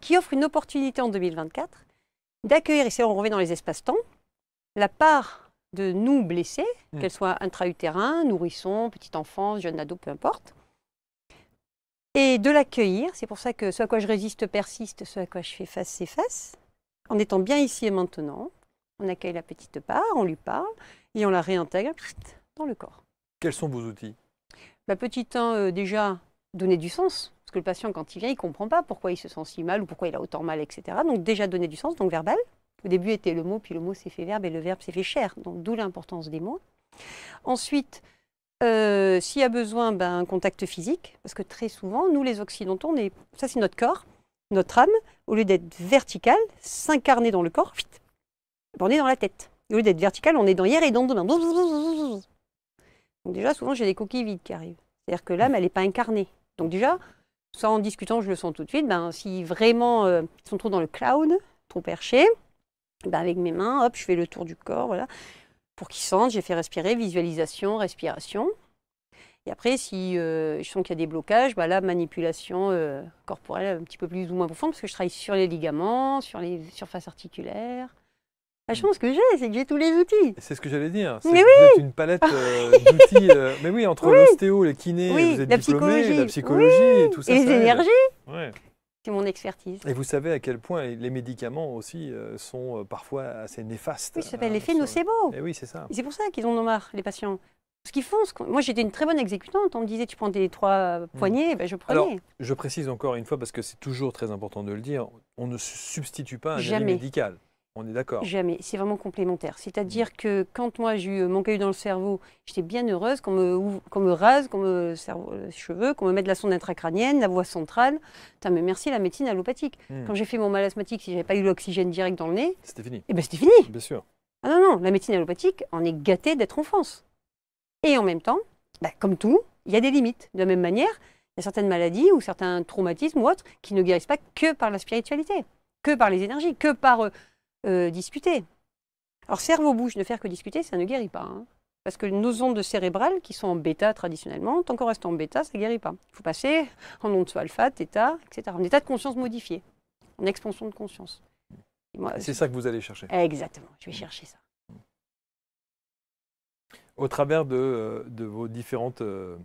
qui offre une opportunité en 2024 d'accueillir, et c'est on revient dans les espaces-temps, la part de nous blessés, qu'elles mmh. qu'elle soit intra-utérin, nourrisson, petite enfance, jeune ado, peu importe, et de l'accueillir. C'est pour ça que ce à quoi je résiste persiste, ce à quoi je fais face s'efface. En étant bien ici et maintenant, on accueille la petite part, on lui parle et on la réintègre dans le corps. Quels sont vos outils bah, Petit 1, euh, déjà, donner du sens. Parce que le patient, quand il vient, il ne comprend pas pourquoi il se sent si mal ou pourquoi il a autant mal, etc. Donc déjà donner du sens, donc verbal. Au début était le mot, puis le mot s'est fait verbe et le verbe s'est fait chair. Donc d'où l'importance des mots. Ensuite, euh, s'il y a besoin, ben, un contact physique, parce que très souvent, nous les Occidentaux, on est, ça c'est notre corps, notre âme, au lieu d'être verticale, s'incarner dans le corps, ben, on est dans la tête. au lieu d'être verticale, on est dans hier et dans demain. Donc déjà, souvent, j'ai des coquilles vides qui arrivent. C'est-à-dire que l'âme, elle n'est pas incarnée. Donc déjà, ça en discutant, je le sens tout de suite, ben, si vraiment euh, ils sont trop dans le clown, trop perché, ben, avec mes mains, hop, je fais le tour du corps, voilà pour qu'ils sentent, j'ai fait respirer, visualisation, respiration. Et après, si euh, je sens qu'il y a des blocages, bah là, manipulation euh, corporelle un petit peu plus ou moins profonde, parce que je travaille sur les ligaments, sur les surfaces articulaires. Bah, je mm. pense que j'ai, c'est que j'ai tous les outils. C'est ce que j'allais dire. C'est oui une palette euh, d'outils. mais oui, entre l'ostéo, les kinés, vous êtes la psychologie. la psychologie, et tout ça. Et les énergies. C'est mon expertise. Et vous savez à quel point les médicaments aussi euh, sont euh, parfois assez néfastes. Oui, ça s'appelle hein, l'effet nocebo. Et eh oui, c'est ça. C'est pour ça qu'ils en ont marre, les patients ce qu'ils font. Ce Moi, j'étais une très bonne exécutante. On me disait, tu prends des trois euh, hmm. poignées, ben, je prenais. Alors, je précise encore une fois, parce que c'est toujours très important de le dire, on ne substitue pas un Jamais. médical. On est d'accord. Jamais. C'est vraiment complémentaire. C'est-à-dire mm. que quand moi j'ai eu mon caillou dans le cerveau, j'étais bien heureuse qu'on me, rase, qu'on me euh, les cheveux, qu'on me mette la sonde intracrânienne, la voix centrale. Putain, mais merci la médecine allopathique. Mm. Quand j'ai fait mon mal asthmatique, si j'avais pas eu l'oxygène direct dans le nez, c'était fini. Eh ben c'était fini. Bien sûr. Ah non non, la médecine allopathique, on est gâté d'être en France. Et en même temps, bah, comme tout, il y a des limites. De la même manière, il y a certaines maladies ou certains traumatismes ou autres qui ne guérissent pas que par la spiritualité, que par les énergies, que par euh, euh, discuter. Alors cerveau bouches, ne faire que discuter, ça ne guérit pas. Hein. parce que nos ondes cérébrales, qui sont en bêta traditionnellement, tant qu'on reste en bêta, ça ne guérit pas. Il faut passer en ondes alpha, theta, etc. En état de conscience modifié, en expansion de conscience. C'est ça que vous allez chercher. Exactement, je vais chercher ça. Au travers de, euh, vos différentes euh,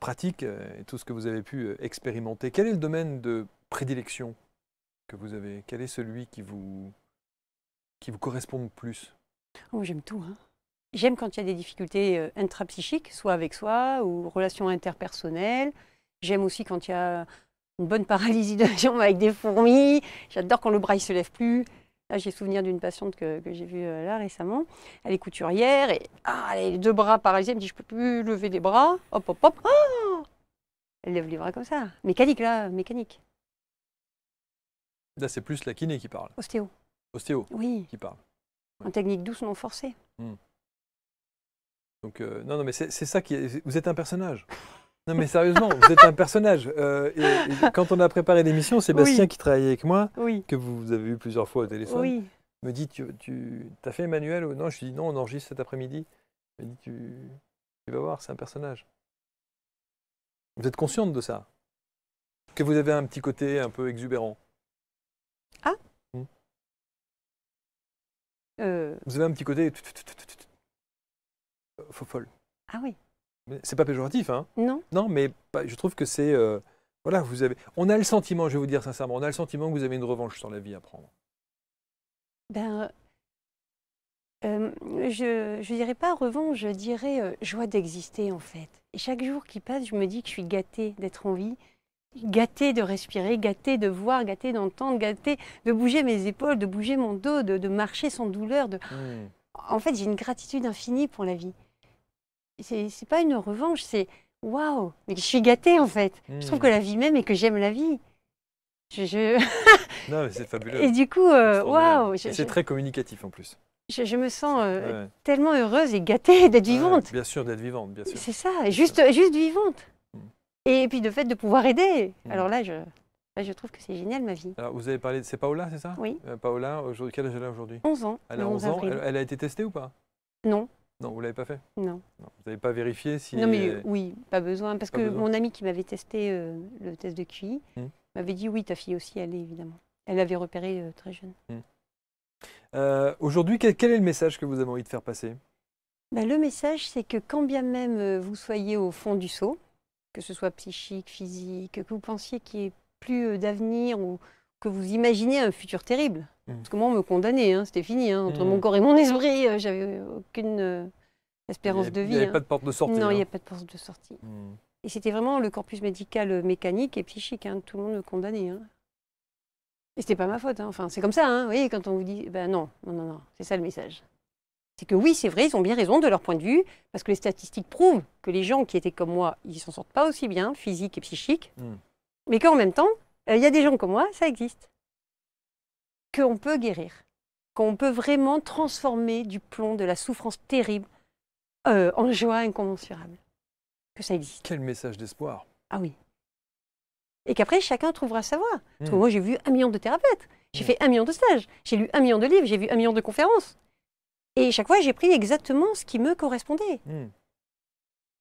pratiques et tout ce que vous avez pu expérimenter, quel est le domaine de prédilection que vous avez Quel est celui qui vous qui vous correspondent plus oh, J'aime tout. Hein. J'aime quand il y a des difficultés euh, intrapsychiques, soit avec soi ou relations interpersonnelles. J'aime aussi quand il y a une bonne paralysie de jambe avec des fourmis. J'adore quand le bras ne se lève plus. Là, j'ai souvenir d'une patiente que, j'ai vue euh, là récemment. Elle est couturière et ah, elle a les deux bras paralysés. Elle me dit Je peux plus lever les bras. Hop, hop, hop. Ah elle lève les bras comme ça. Mécanique, là, mécanique. Là, c'est plus la kiné qui parle. Ostéo ostéo oui. qui parle. En technique douce non forcée. Hmm. Donc, euh, non, non, mais c'est ça qui Vous êtes un personnage. Non, mais sérieusement, vous êtes un personnage. Euh, quand on a préparé l'émission, Sébastien, qui travaillait avec moi, que vous avez eu plusieurs fois au téléphone, me dit Tu, tu as fait Emmanuel ou non Je lui dis Non, on enregistre cet après-midi. Il me dit tu, tu vas voir, c'est un personnage. Vous êtes consciente de ça Que vous avez un petit côté un peu exubérant Euh. Vous avez un petit côté euh, faux folle. Ah oui. C'est pas péjoratif, hein Non. Non, mais je trouve que c'est euh, voilà, vous avez. On a le sentiment, je vais vous dire sincèrement, on a le sentiment que vous avez une revanche sur la vie à prendre. Ben, je je dirais pas revanche, je dirais joie d'exister en fait. Et chaque jour qui passe, je me dis que je suis gâtée d'être en vie, gâtée de respirer, gâtée de voir, gâtée d'entendre, gâtée de bouger mes épaules, de bouger mon dos, de, marcher sans douleur. De... En fait, j'ai une gratitude infinie pour la vie. C'est pas une revanche, c'est waouh, mais je suis gâtée en fait. Je trouve que hmm. la vie m'aime et que j'aime la vie. Je, non, mais c'est fabuleux. Et du coup, euh, waouh. c'est très communicatif en plus. Je, me sens euh, tellement heureuse et gâtée d'être vivante. Bien sûr, d'être vivante, bien sûr. C'est ça, juste, juste vivante. Et puis, le fait de pouvoir aider. Mmh. Alors là, je, je trouve que c'est génial ma vie. Alors, vous avez parlé de. C'est Paola, c'est ça Oui. Euh, Paola, quel âge elle a aujourd'hui 11 ans. Elle a 11 ans. Elle, a été testée ou pas Non. Non, vous ne l'avez pas fait non. Vous n'avez pas vérifié si. Non, mais oui, pas besoin. Parce que mon ami qui m'avait testé euh, le test de QI mmh. m'avait dit oui, ta fille aussi, elle est évidemment. Elle l'avait repérée euh, très jeune. Mmh. aujourd'hui, quel, est le message que vous avez envie de faire passer bah, Le message, c'est que quand bien même vous soyez au fond du seau, que ce soit psychique, physique, que vous pensiez qu'il n'y ait plus euh, d'avenir ou que vous imaginez un futur terrible. Mm. Parce que moi, on me condamnait, hein, c'était fini. Hein. entre mm. mon corps et mon esprit, euh, j'avais aucune euh, espérance de vie. Il n'y avait hein. pas de porte de sortie. Non, il n'y avait pas de porte de sortie. Mm. Et c'était vraiment le corpus médical mécanique et psychique. tout le monde me condamnait. Et c'était pas ma faute. Enfin, c'est comme ça. Hein, quand on vous dit, bah, non, non, non, non, c'est ça le message c'est que oui, c'est vrai, ils ont bien raison de leur point de vue, parce que les statistiques prouvent que les gens qui étaient comme moi, ils s'en sortent pas aussi bien, physiques et psychiques, hmm. mais qu'en même temps, euh, il y a des gens comme moi, ça existe, qu'on peut guérir, qu'on peut vraiment transformer du plomb, de la souffrance terrible, euh, en joie incommensurable, que ça existe. Quel message d'espoir Ah oui. Et qu'après, chacun trouvera sa voie. Hmm. moi, j'ai vu un million de thérapeutes, j'ai hmm. fait un million de stages, j'ai lu un million de livres, j'ai vu un million de conférences. Et chaque fois, j'ai pris exactement ce qui me correspondait. Hmm.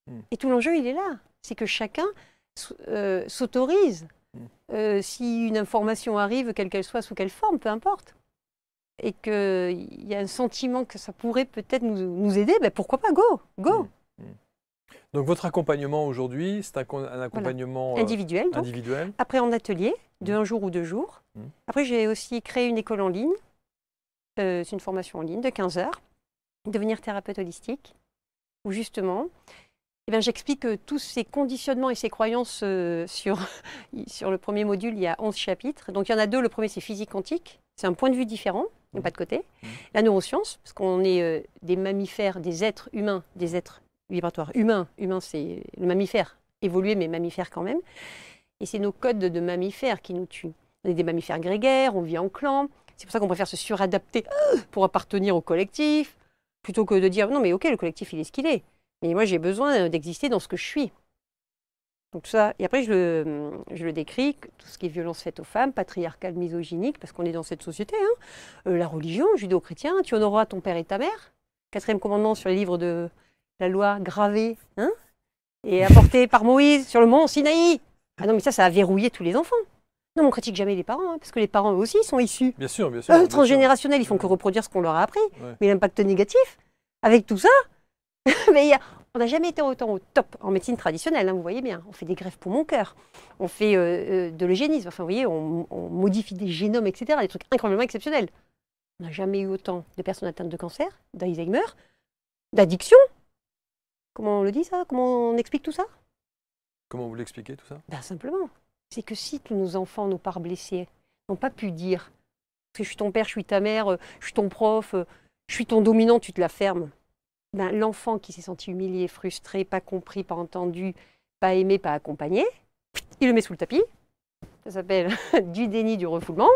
Hmm. Et tout l'enjeu, il est là. C'est que chacun euh, s'autorise. Hmm. Euh, si une information arrive, quelle qu'elle soit, sous quelle forme, peu importe, et qu'il y a un sentiment que ça pourrait peut-être nous, aider, ben pourquoi pas, go, go. Donc votre accompagnement aujourd'hui, c'est un, accompagnement euh, individuel, individuel. Après en atelier, de un jour ou deux jours. Après j'ai aussi créé une école en ligne euh, c'est une formation en ligne de 15 heures, devenir thérapeute holistique, où justement, eh j'explique euh, tous ces conditionnements et ces croyances euh, sur, sur le premier module, il y a 11 chapitres. Donc il y en a deux. Le premier, c'est physique quantique. C'est un point de vue différent, a mmh. pas de côté. Mmh. La neuroscience, parce qu'on est des mammifères, des êtres humains, des êtres vibratoires humains. Humain, c'est le mammifère évolué, mais mammifère quand même. Et c'est nos codes de mammifères qui nous tuent. On est des mammifères grégaires, on vit en clan, c'est pour ça qu'on préfère se suradapter euh, pour appartenir au collectif, plutôt que de dire non, mais ok, le collectif, il est ce qu'il est. Mais moi, j'ai besoin euh, d'exister dans ce que je suis. Donc ça, et après, je le, hum, décris, tout ce qui est violence faite aux femmes, patriarcale, misogynique, parce qu'on est dans cette société, hein. euh, la religion, judéo-chrétien, tu honoreras ton père et ta mère. Quatrième commandement sur les livres de la loi gravé, hein, et apporté par Moïse sur le mont Sinaï. Ah non, mais ça, ça a verrouillé tous les enfants. Non, on critique jamais les parents, hein, parce que les parents aussi sont issus. Bien sûr, bien sûr. Euh, transgénérationnels, ils font que reproduire ce qu'on leur a appris. Mais l'impact négatif, avec tout ça, mais on n'a jamais été autant au top en médecine traditionnelle, hein, vous voyez bien. On fait des greffes pour mon cœur, on fait euh, euh, de l'eugénisme, enfin vous voyez, on, on, modifie des génomes, etc. Des trucs incroyablement exceptionnels. On n'a jamais eu autant de personnes atteintes de cancer, d'Alzheimer, d'addiction. Comment on le dit ça Comment on explique tout ça Comment vous l'expliquez tout ça ben, Simplement, c'est que si tous nos enfants, nos parts blessés, n'ont pas pu dire que je suis ton père, je suis ta mère, euh, je suis ton prof, euh, je suis ton dominant, tu te la fermes. Ben, L'enfant qui s'est senti humilié, frustré, pas compris, pas entendu, pas aimé, pas accompagné, il le met sous le tapis. Ça s'appelle du déni, du refoulement.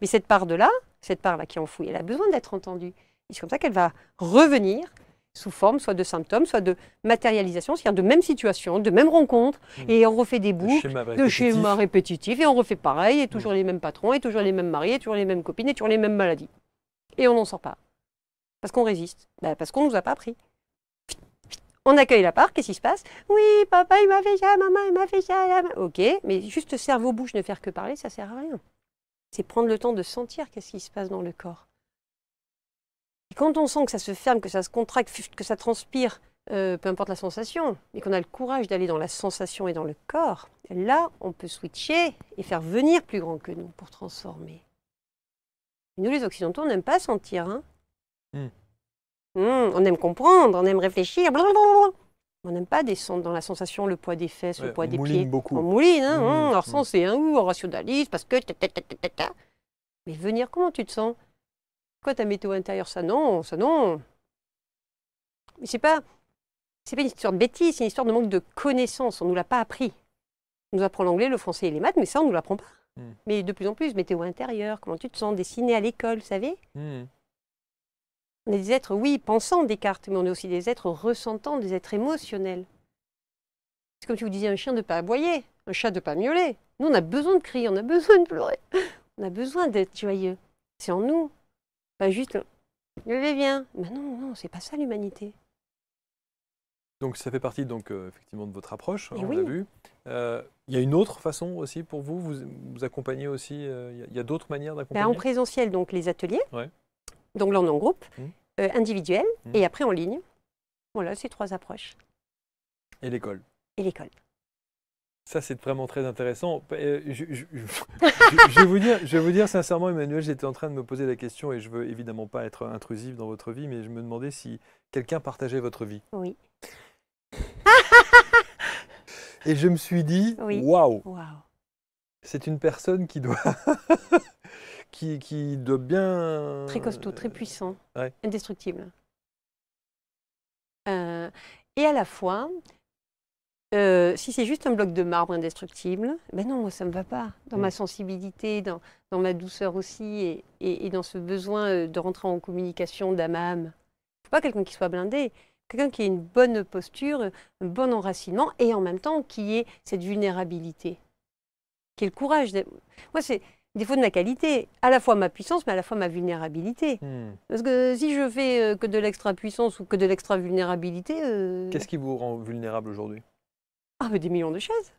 Mais cette part de là, cette part-là qui est enfouie, elle a besoin d'être entendue. C'est comme ça qu'elle va revenir sous forme soit de symptômes, soit de matérialisation, c'est-à-dire de même situation, de même rencontre, hmm. et on refait des boucles, de schémas répétitifs, et on refait pareil, et hmm. toujours les mêmes patrons, et toujours les mêmes mariés, et toujours les mêmes copines, et toujours les mêmes maladies. Et on n'en sort pas. Parce qu'on résiste. Bah, parce qu'on ne nous a pas appris. On accueille la part, qu'est-ce qui se passe Oui, papa, il m'a fait ça, maman, il m'a fait ça. Ok, mais juste cerveau-bouche, ne faire que parler, ça sert à rien. C'est prendre le temps de sentir qu'est-ce qui se passe dans le corps quand on sent que ça se ferme, que ça se contracte, que ça transpire, euh, peu importe la sensation, et qu'on a le courage d'aller dans la sensation et dans le corps, là, on peut switcher et faire venir plus grand que nous pour transformer. nous, les Occidentaux, on n'aime pas sentir. Hein hmm. Hmm, on aime comprendre, on aime réfléchir. On n'aime pas descendre dans la sensation, le poids des fesses, le poids on des mouline pieds. Beaucoup. On mouline hein, mmh, hein. Mmh. Alors, sens, c'est un ou, on rationalise, parce que... Mais venir, comment tu te sens Quoi, ta météo intérieure Ça non, ça non. Mais c'est pas, c'est pas une histoire de bêtise, c'est une histoire de manque de connaissances. On nous l'a pas appris. On nous apprend l'anglais, le français et les maths, mais ça, on nous l'apprend pas. Hmm. Mais de plus en plus, météo intérieur, comment tu te sens, dessiné à l'école, vous savez hmm. On est des êtres, oui, pensants des cartes, mais on est aussi des êtres ressentants, des êtres émotionnels. C'est comme si vous disiez un chien de pas aboyer, un chat de pas miauler. Nous, on a besoin de crier, on a besoin de pleurer, on a besoin d'être joyeux. C'est en nous. Juste, juste levez bien. Mais bah non, non, c'est pas ça l'humanité. Donc ça fait partie donc euh, effectivement de votre approche, hein, l'a vu. Euh, il y a une autre façon aussi pour vous, vous, accompagnez aussi, euh, il y a, d'autres manières d'accompagner bah, En présentiel, donc les ateliers, donc là en groupe, mmh. individuel, mmh. et après en ligne. Voilà, ces trois approches. Et l'école Et l'école. Ça, c'est vraiment très intéressant. Euh, je, vais vous dire, je dire sincèrement, Emmanuel, j'étais en train de me poser la question, et je veux évidemment pas être intrusive dans votre vie, mais je me demandais si quelqu'un partageait votre vie. Oui. et je me suis dit, waouh, c'est une personne qui doit, qui, qui, doit bien... Très costaud, très puissant, euh, indestructible. Euh, et à la fois, euh, si c'est juste un bloc de marbre indestructible, ben non, moi ça me va pas. Dans ma mm. sensibilité, dans, ma douceur aussi, et, dans ce besoin euh, de rentrer en communication d'âme à âme. faut pas quelqu'un qui soit blindé, quelqu'un qui ait une bonne posture, un bon enracinement, et en même temps qui ait cette vulnérabilité, qui ait le courage. Moi, c'est défaut de ma qualité, à la fois ma puissance, mais à la fois ma vulnérabilité. Mm. Parce que si je fais euh, que de l'extra puissance ou que de l'extra vulnérabilité. Qu'est-ce qui vous rend vulnérable aujourd'hui ah, des millions de chaises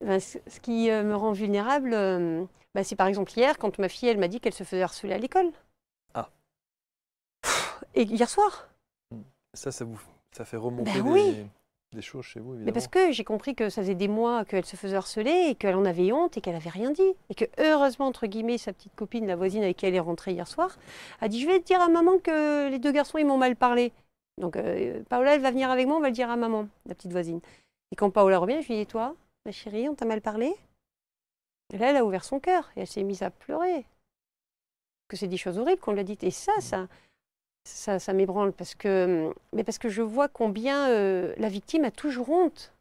eh ben, ce qui euh, me rend vulnérable, euh, bah, c'est par exemple hier, quand ma fille, elle m'a dit qu'elle se faisait harceler à l'école. Ah. Et hier soir. Hmm. Ça, ça vous ça fait remonter ben des, choses chez vous, évidemment. Mais parce que j'ai compris que ça faisait des mois qu'elle se faisait harceler et qu'elle en avait honte et qu'elle n'avait rien dit. Et que, heureusement, entre guillemets, sa petite copine, la voisine avec qui elle est rentrée hier soir, a dit Je vais dire à maman que les deux garçons, ils m'ont mal parlé. Donc euh, Paola, elle va venir avec moi, on va le dire à maman, la petite voisine. Et quand Paola revient, je lui dis, toi, ma chérie, on t'a mal parlé Là, elle a ouvert son cœur et elle s'est mise à pleurer. Que c'est des choses horribles qu'on lui a dites. Et ça, ça, m'ébranle parce que, mais parce que je vois combien euh, la victime a toujours honte.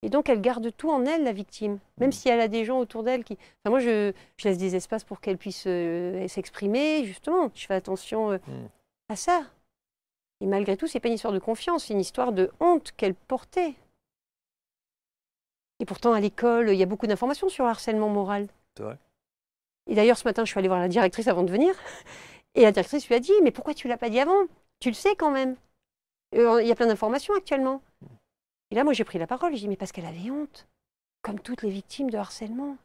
Et donc, elle garde tout en elle, la victime. Même si elle a des gens autour d'elle qui. Enfin, moi, je, laisse des espaces pour qu'elle puisse euh, s'exprimer, justement. Je fais attention mm. à ça. Et malgré tout, ce n'est pas une histoire de confiance, c'est une histoire de honte qu'elle portait. Et pourtant, à l'école, il y a beaucoup d'informations sur le harcèlement moral. C'est vrai. Et d'ailleurs, ce matin, je suis allée voir la directrice avant de venir. Et la directrice lui a dit Mais pourquoi tu ne l'as pas dit avant Tu le sais quand même. Euh, il y a plein d'informations actuellement. Hmm. Et là, moi, j'ai pris la parole. J'ai dit Mais parce qu'elle avait honte, comme toutes les victimes de harcèlement.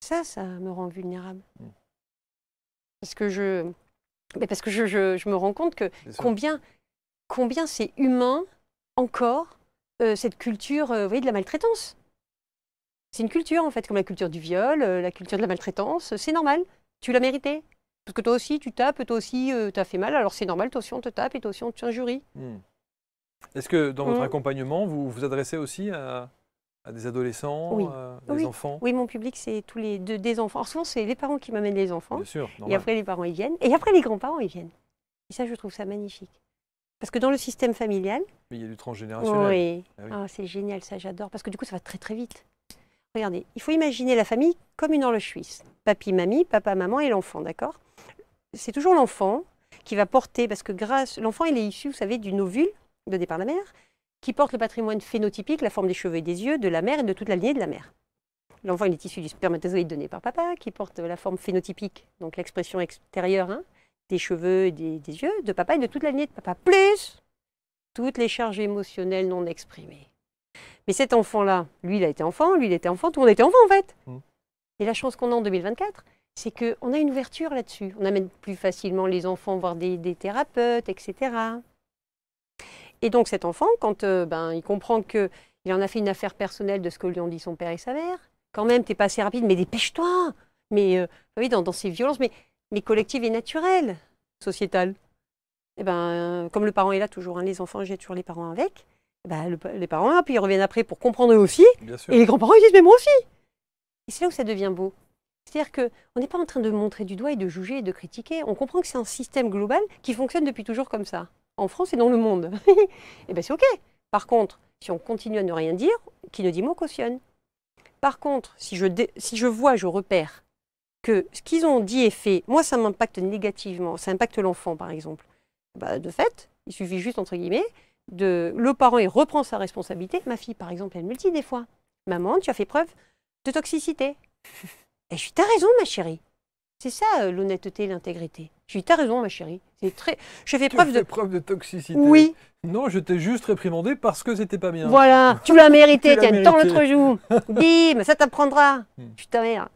Ça, ça me rend vulnérable. Hmm. Parce que je, mais parce que je, je, me rends compte que combien, combien c'est humain encore euh, cette culture euh, voyez, de la maltraitance. C'est une culture en fait, comme la culture du viol, euh, la culture de la maltraitance, c'est normal, tu l'as mérité. Parce que toi aussi tu tapes, toi aussi tu as fait mal, alors c'est normal, toi aussi on te tape et toi aussi on te jury. Hmm. Est-ce que dans votre hmm. accompagnement, vous vous adressez aussi à, à des adolescents, oui. Euh, des enfants Oui, mon public, c'est tous les deux, des enfants. Alors souvent, c'est les parents qui m'amènent les enfants. Bien sûr, et après, les parents, ils viennent. Et après, les grands-parents, ils viennent. Et ça, je trouve ça magnifique. Parce que dans le système familial. il y a du transgénérationnel. Ah oui. Ah, c'est génial, ça, j'adore. Parce que du coup, ça va très, très vite. Regardez, il faut imaginer la famille comme une horloge suisse. Papi, mamie, papa, maman et l'enfant, d'accord C'est toujours l'enfant qui va porter, parce que grâce. L'enfant, il est issu, vous savez, d'une ovule de par la mère qui porte le patrimoine phénotypique, la forme des cheveux et des yeux, de la mère et de toute la lignée de la mère. L'enfant, il est issu du spermatozoïde donné par papa, qui porte la forme phénotypique, donc l'expression extérieure hein, des cheveux et des, yeux de papa et de toute la lignée de papa, plus toutes les charges émotionnelles non exprimées. Mais cet enfant-là, lui, il a été enfant, lui, il était enfant, tout le monde était enfant en fait. Mmh. Et la chance qu'on a en 2024, c'est qu'on a une ouverture là-dessus. On amène plus facilement les enfants voir des thérapeutes, etc. Et donc cet enfant, quand euh, ben, il comprend qu'il en a fait une affaire personnelle de ce que lui ont dit son père et sa mère, quand même, tu t'es pas assez rapide, mais dépêche-toi Mais euh, ah oui, dans, ces violences, mais, mais collectives et naturelles, sociétales. Et eh ben, euh, comme le parent est là toujours, hein, les enfants, j'ai toujours les parents avec, eh ben, les parents, puis ils reviennent après pour comprendre eux aussi, et les grands-parents, ils disent, mais moi aussi Et c'est là où ça devient beau. C'est-à-dire qu'on n'est pas en train de montrer du doigt et de juger et de critiquer. On comprend que c'est un système global qui fonctionne depuis toujours comme ça en France et dans le monde. et eh ben c'est OK. Par contre, si on continue à ne rien dire, qui ne dit mot cautionne. Par contre, si je, si je vois, je repère que ce qu'ils ont dit et fait, moi ça m'impacte négativement, ça impacte l'enfant par exemple. Bah, de fait, il suffit juste entre guillemets de le parent il reprend sa responsabilité. Ma fille par exemple, elle me dit des fois. Maman, tu as fait preuve de toxicité. et eh, je suis t'as raison ma chérie. C'est ça euh, l'honnêteté et l'intégrité. lui dis, t'as raison, ma chérie. C'est très. Je fais preuve de. preuve de toxicité. Oui. Non, je t'ai juste réprimandé parce que c'était pas bien. Voilà, tu l'as mérité, tiens, tant l'autre jour. Bim, ça t'apprendra. suis hmm. ta merde.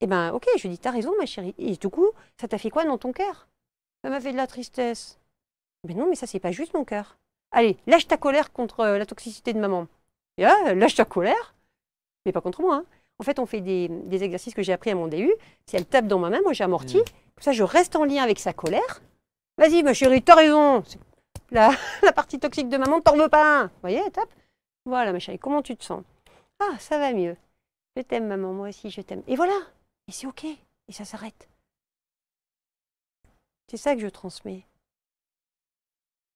Eh ben, ok, je lui dis, t'as raison, ma chérie. Et du coup, ça t'a fait quoi dans ton cœur Ça m'a fait de la tristesse. Mais non, mais ça, c'est pas juste mon cœur. Allez, lâche ta colère contre euh, la toxicité de maman. Et là, euh, lâche ta colère, mais pas contre moi. Hein. En fait, on fait des, exercices que j'ai appris à mon DU. Si elle tape dans ma main, moi j'amortis. Mm. Comme ça, je reste en lien avec sa colère. Vas-y, ma chérie, t'as raison. La, partie toxique de maman, t'en veux pas. Vous voyez, tape. Voilà, ma chérie, comment tu te sens Ah, ça va mieux. Je t'aime, maman, moi aussi, je t'aime. Et voilà. Et c'est OK. Et ça s'arrête. C'est ça que je transmets.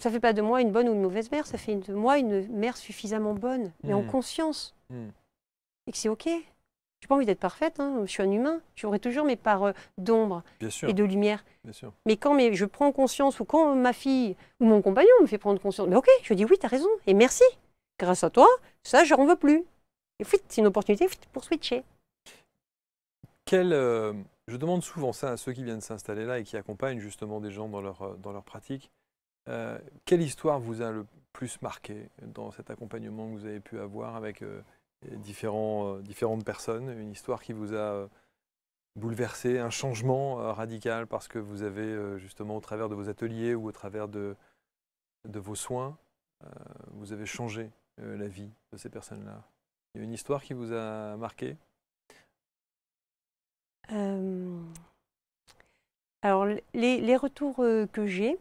Ça ne fait pas de moi une bonne ou une mauvaise mère, ça fait de moi une mère suffisamment bonne, mais en mm. conscience. Mm. Et que c'est OK n'ai pas envie d'être parfaite, hein, je suis un humain, j'aurai toujours mes parts euh, d'ombre et de lumière. Mais quand je prends conscience, ou quand ma fille ou mon compagnon me fait prendre conscience, bah, ok, je dis oui, tu as raison, et merci. Grâce à toi, ça, je n'en veux plus. Et c'est une opportunité pour switcher. Quel, euh, je demande souvent ça à ceux qui viennent s'installer là et qui accompagnent justement des gens dans leur, euh, dans leur pratique. quelle histoire vous a le plus marqué dans cet accompagnement que vous avez pu avoir avec différents, euh, différentes personnes, une histoire qui vous a euh, bouleversé, un changement euh, radical parce que vous avez justement au travers de vos ateliers ou au travers de, de vos soins, vous avez changé la vie de ces personnes-là. Il y a une histoire qui vous a marqué Alors, les, retours que j'ai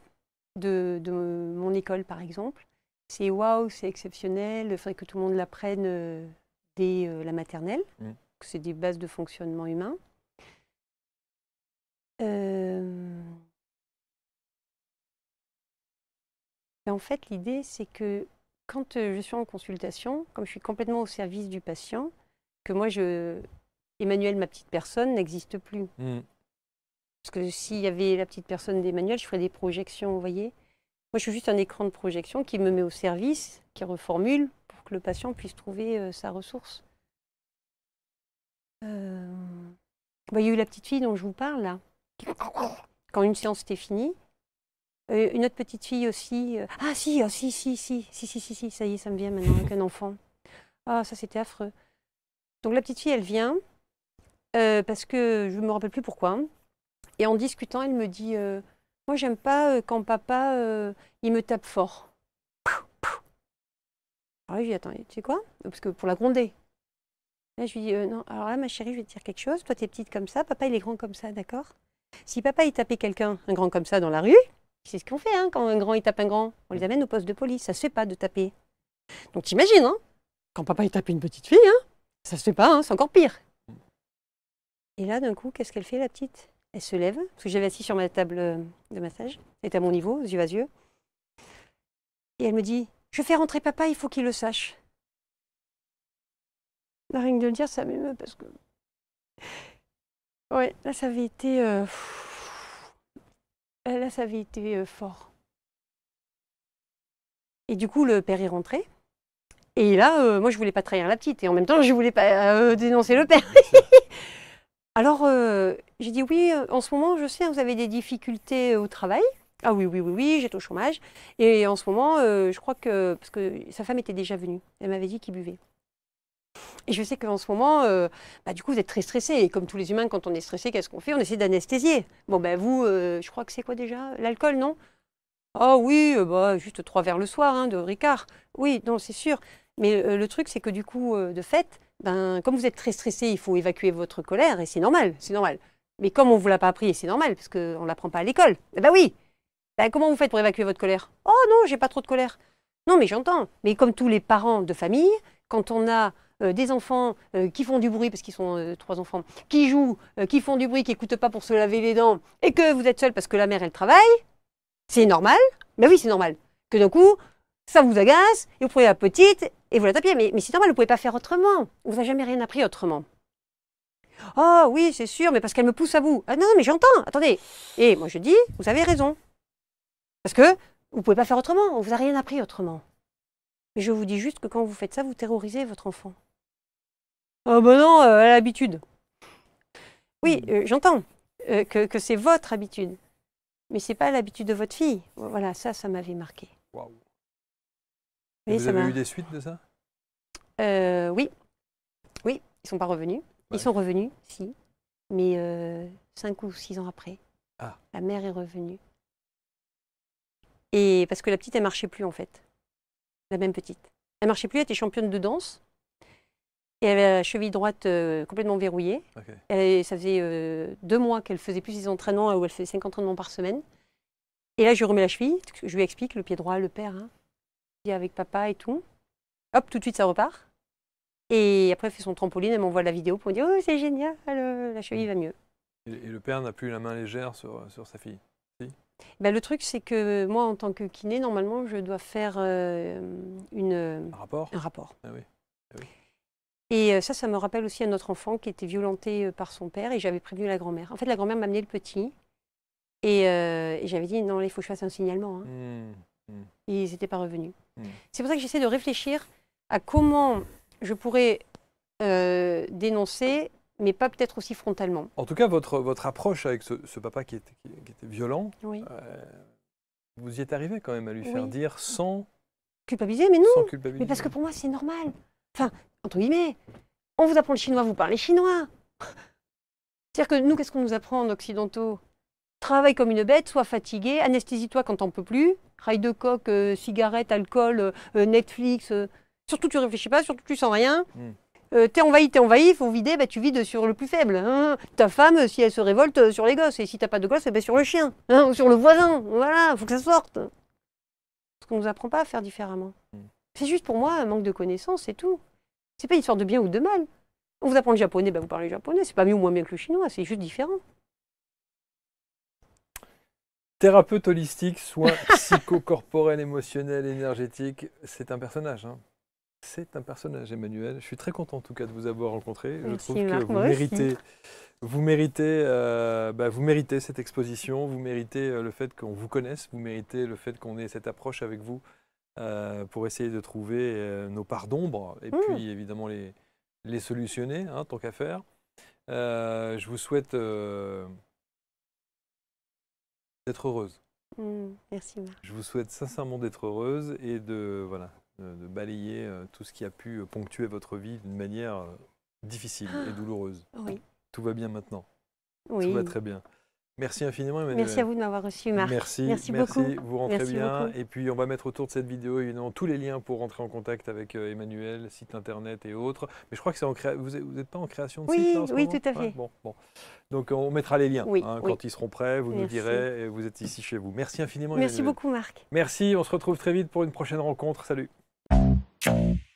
de, de, mon école, par exemple, c'est waouh, c'est exceptionnel, il faudrait que tout le monde l'apprenne euh, la maternelle. Mm. que C'est des bases de fonctionnement humain. Euh, en fait, l'idée, c'est que quand euh, je suis en consultation, comme je suis complètement au service du patient, que moi, je... Emmanuel, ma petite personne, n'existe plus. Mm. Parce que s'il y avait la petite personne d'Emmanuel, je ferais des projections, vous voyez. Moi, je suis juste un écran de projection qui me met au service, qui reformule, le patient puisse trouver euh, sa ressource. Euh, bah, il y a eu la petite fille dont je vous parle, là. Quand une séance était finie, euh, une autre petite fille aussi. ah si, ah, si, si, si, si, si, si, si, ça y est, ça me vient maintenant avec un enfant. Ah, ça c'était affreux. Donc la petite fille, elle vient parce que je ne me rappelle plus pourquoi. Et en discutant, elle me dit, moi j'aime pas quand papa il me tape fort. Alors ah je lui dis, attends, tu sais quoi Parce que pour la gronder. Là, je lui dis, euh, non, alors là, ma chérie, je vais te dire quelque chose. Toi, tu es petite comme ça, papa, il est grand comme ça, d'accord Si papa, il tapait quelqu'un, un grand comme ça, dans la rue, c'est ce qu'on fait hein, quand un grand, il tape un grand. On les amène au poste de police. Ça se fait pas de taper. Donc, tu hein Quand papa, il tape une petite fille, hein ça se fait pas, hein, c'est encore pire. Et là, d'un coup, qu'est-ce qu'elle fait, la petite Elle se lève, parce que j'avais assis sur ma table euh, de massage, elle était à mon niveau, aux yeux à yeux. Et elle me dit je fais rentrer papa, il faut qu'il le sache. La rien de le dire, ça m'émeut parce que. Ouais, là, ça avait été. Euh, là, ça avait été euh, fort. Et du coup, le père est rentré. Et là, euh, moi, je voulais pas trahir la petite. Et en même temps, je voulais pas dénoncer le père. Alors, j'ai dit oui, en ce moment, je sais, vous avez des difficultés au travail. Ah oui, oui, oui, oui, j'étais au chômage. Et en ce moment, euh, je crois que, parce que sa femme était déjà venue, elle m'avait dit qu'il buvait. Et je sais qu'en ce moment, euh, bah, du coup, vous êtes très stressé. Et comme tous les humains, quand on est stressé, qu'est-ce qu'on fait On essaie d'anesthésier. Bon, ben vous, euh, je crois que c'est quoi déjà L'alcool, non oh, oui, bah, juste trois verres le soir hein, de Ricard. Oui, non, c'est sûr. Mais le truc, c'est que du coup, de fait, ben, comme vous êtes très stressé, il faut évacuer votre colère. Et c'est normal, c'est normal. Mais comme on ne vous l'a pas appris, c'est normal, parce qu'on ne l'apprend pas à l'école, eh ben oui, bah, comment vous faites pour évacuer votre colère Oh non, j'ai pas trop de colère. Non, mais j'entends. Mais comme tous les parents de famille, quand on a euh, des enfants euh, qui font du bruit, parce qu'ils sont euh, trois enfants, qui jouent, qui font du bruit, qui n'écoutent pas pour se laver les dents, et que vous êtes seul parce que la mère, elle travaille, c'est normal. Mais bah oui, c'est normal. Que d'un coup, ça vous agace, et vous prenez la petite, et vous la tapez. Mais, c'est normal, vous ne pouvez pas faire autrement. vous n'avez jamais rien appris autrement. Oh oui, c'est sûr, mais parce qu'elle me pousse à vous. »« Ah non, mais j'entends, attendez. Et moi je dis, vous avez raison. Parce que vous ne pouvez pas faire autrement, on ne vous a rien appris autrement. Mais je vous dis juste que quand vous faites ça, vous terrorisez votre enfant. Oh ben non, à euh, l'habitude. Oui, hmm. euh, j'entends euh, que, c'est votre habitude, mais ce n'est pas l'habitude de votre fille. Voilà, ça, ça m'avait marqué. Waouh. Vous ça avez eu des suites de ça Oui, oui, ils sont pas revenus. Ils sont revenus, si, mais cinq ou six ans après, ah. la mère est revenue. Et parce que la petite, elle marchait plus en fait. La même petite. Elle marchait plus, elle était championne de danse. Et elle avait la cheville droite euh, complètement verrouillée. ça faisait euh, deux mois qu'elle faisait plus ses entraînements, euh, où elle faisait cinq entraînements par semaine. Et là, je lui remets la cheville, je lui explique, le pied droit, le père, hein, avec papa et tout. Hop, tout de suite, ça repart. Et après, elle fait son trampoline, elle m'envoie la vidéo pour me dire Oh, c'est génial, la cheville hmm. va mieux. Et le père n'a plus la main légère sur sa fille ben, Le truc, c'est que moi, en tant que kiné, normalement, je dois faire euh, une, un rapport. Ah ah et euh, ça, ça me rappelle aussi un autre enfant qui était violenté euh, par son père et j'avais prévenu la grand-mère. En fait, la grand-mère m'a amené le petit et, j'avais dit non, il faut que je fasse un signalement. Hein. Mmh, mmh. ils n'étaient pas revenus. Mmh. C'est pour ça que j'essaie de réfléchir à comment je pourrais dénoncer mais pas peut-être aussi frontalement. En tout cas, votre, votre approche avec ce, papa qui était, était violent, euh, vous y êtes arrivé quand même à lui faire dire sans culpabiliser, mais non, mais parce que pour moi c'est normal. Enfin, entre guillemets, on vous apprend le chinois, vous parlez chinois. C'est-à-dire que nous, qu'est-ce qu'on nous apprend en occidentaux Travaille comme une bête, sois fatigué, anesthésie-toi quand t'en peux plus, rail de coque, euh, cigarette, alcool, euh, Netflix, surtout tu réfléchis pas, surtout tu sens rien. Hmm. Euh, t'es envahi, t'es envahi, faut vider, bah, tu vides sur le plus faible. Hein. Ta femme, si elle se révolte, euh, sur les gosses. Et si t'as pas de gosses, eh ben sur le chien. Hein, ou sur le voisin. Voilà, faut que ça sorte. Parce qu'on nous apprend pas à faire différemment. Hmm. C'est juste pour moi un manque de connaissances, c'est tout. C'est pas une sorte de bien ou de mal. On vous apprend le japonais, ben vous parlez japonais. C'est pas mieux ou moins bien que le chinois, c'est juste différent. Thérapeute holistique, soit psychocorporel, émotionnel, énergétique, c'est un personnage. Hein. C'est un personnage, Emmanuel. Je suis très content en tout cas de vous avoir rencontré. je trouve que vous méritez, euh, bah, vous méritez, cette exposition, vous méritez euh, le fait qu'on vous connaisse, vous méritez le fait qu'on ait cette approche avec vous euh, pour essayer de trouver nos parts d'ombre et hmm. puis évidemment les, les solutionner, hein, tant qu'à faire. je vous souhaite d'être heureuse. Hmm. merci Marc. Je vous souhaite sincèrement d'être heureuse et de voilà de balayer euh, tout ce qui a pu euh, ponctuer votre vie d'une manière euh, difficile et ah. douloureuse. Tout va bien maintenant. Tout va très bien. Merci infiniment, Emmanuel. Merci à vous de m'avoir reçu, Marc. Merci, merci, merci beaucoup. Vous rentrez bien. Et puis, on va mettre autour de cette vidéo, évidemment, tous les liens pour rentrer en contact avec Emmanuel, site internet et autres. Mais je crois que c'est en vous n'êtes pas en création de site Oui, tout à fait. bon, bon, Donc, on mettra les liens hein, quand ils seront prêts. Vous nous direz, et vous êtes ici chez vous. Merci infiniment, Emmanuel. Merci beaucoup, Marc. Merci. On se retrouve très vite pour une prochaine rencontre. Salut. Thank you.